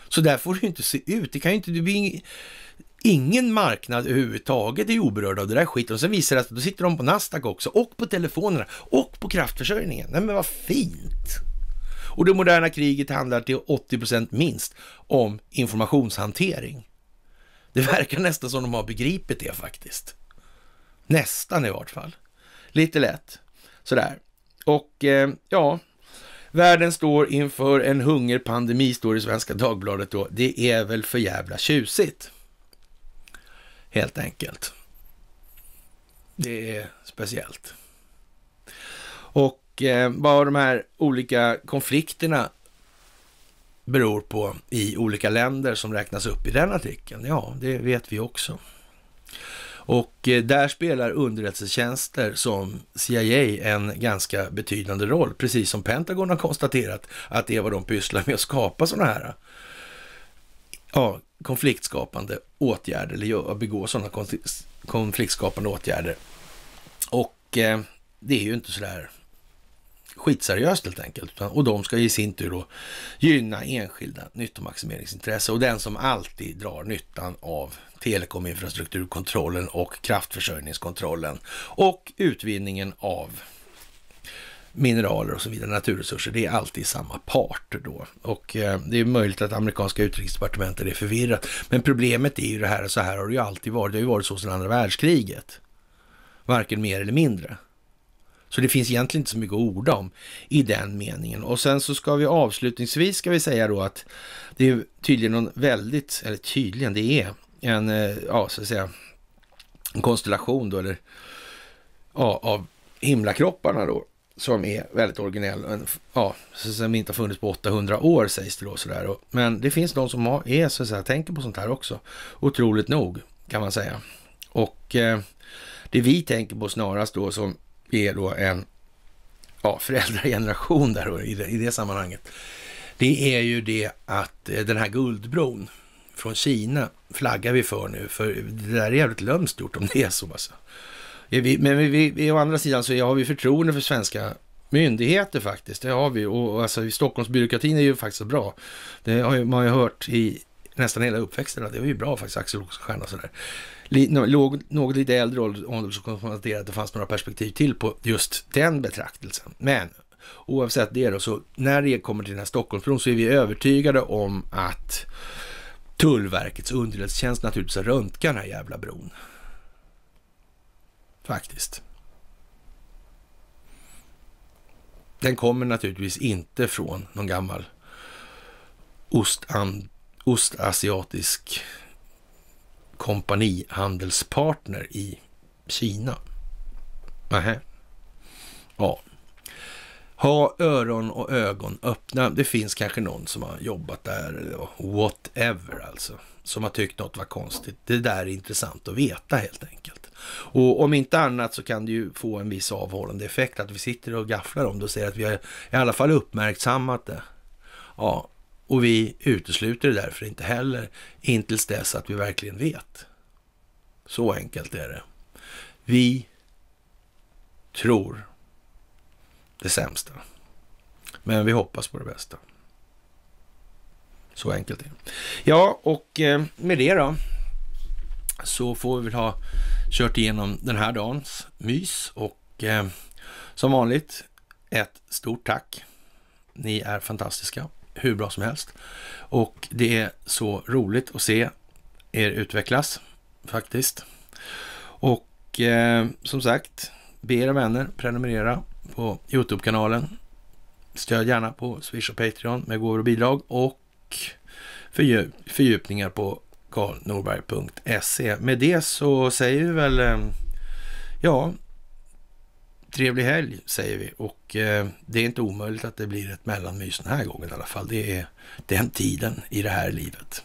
Så där får det ju inte se ut. Det kan ju inte... Det blir, ingen marknad överhuvudtaget är oberörd av det där skiten. Och sen visar det sig att då sitter de på Nasdaq också och på telefonerna och på kraftförsörjningen. Nej men vad fint! Och det moderna kriget handlar till 80 minst om informationshantering. Det verkar nästan som de har begripit det faktiskt. Nästan i vart fall. Lite lätt. Sådär. Och eh, ja, världen står inför en hungerpandemi, står det i Svenska Dagbladet då. Det är väl för jävla tjusigt helt enkelt. Det är speciellt. Och eh, vad de här olika konflikterna beror på i olika länder som räknas upp i den artikeln, ja, det vet vi också. Och eh, där spelar underrättelsetjänster som CIA en ganska betydande roll, precis som Pentagon har konstaterat att det är vad de pysslar med att skapa sådana här ja, konfliktskapande åtgärder eller gör, begå sådana konfliktskapande åtgärder. Och eh, det är ju inte sådär skitseriöst helt enkelt. Och de ska i sin tur då gynna enskilda nyttomaximeringsintresse och den som alltid drar nyttan av telekominfrastrukturkontrollen och kraftförsörjningskontrollen och utvinningen av mineraler och så vidare, naturresurser, det är alltid samma part då. Och eh, det är möjligt att amerikanska utrikesdepartementet är förvirrat. Men problemet är ju det här, så här har det ju alltid varit. Det har ju varit så sedan andra världskriget. Varken mer eller mindre. Så det finns egentligen inte så mycket att orda om i den meningen. Och sen så ska vi avslutningsvis ska vi säga då att det är tydligen någon väldigt, eller tydligen, det är en, eh, ja så att säga, en konstellation då eller ja, av himlakropparna då som är väldigt originell. Men, ja, som inte har funnits på 800 år sägs det då sådär. Men det finns de som är så att säga, tänker på sånt här också. Otroligt nog kan man säga. Och eh, det vi tänker på snarast då som är då en ja, föräldrageneration där då, i, det, i det sammanhanget. Det är ju det att eh, den här guldbron från Kina flaggar vi för nu. För det där är jävligt lömskt gjort om det är så alltså. Vi, men vi, vi, vi, å andra sidan så har vi förtroende för svenska myndigheter faktiskt. Det har vi och alltså, Stockholmsbyråkratin är ju faktiskt bra. Det har ju, man har ju hört i nästan hela uppväxten. Det var ju bra faktiskt, Axel Oxenstierna sådär. Låg, något lite äldre ålder så konstaterade att det fanns några perspektiv till på just den betraktelsen. Men oavsett det då, så när det kommer till den här Stockholmsbron så är vi övertygade om att Tullverkets underrättelsetjänst naturligtvis har röntgat den här jävla bron faktiskt. Den kommer naturligtvis inte från någon gammal ostam, ostasiatisk kompanihandelspartner i Kina. Aha. Ja. Ha öron och ögon öppna. Det finns kanske någon som har jobbat där eller whatever alltså. Som har tyckt något var konstigt. Det där är intressant att veta helt enkelt. Och om inte annat så kan det ju få en viss avhållande effekt att vi sitter och gafflar om det och säger att vi har i alla fall uppmärksammat det. Ja, och vi utesluter det därför inte heller intills dess att vi verkligen vet. Så enkelt är det. Vi tror det sämsta. Men vi hoppas på det bästa. Så enkelt är det. Ja, och eh, med det då så får vi väl ha kört igenom den här dagens mys och eh, som vanligt ett stort tack. Ni är fantastiska, hur bra som helst. Och det är så roligt att se er utvecklas faktiskt. Och eh, som sagt, be era vänner prenumerera på Youtube-kanalen. Stöd gärna på Swish och Patreon med gåvor och bidrag och fördjup fördjupningar på karlnorberg.se. Med det så säger vi väl, eh, ja, trevlig helg säger vi. Och eh, det är inte omöjligt att det blir ett mellanmys den här gången i alla fall. Det är den tiden i det här livet.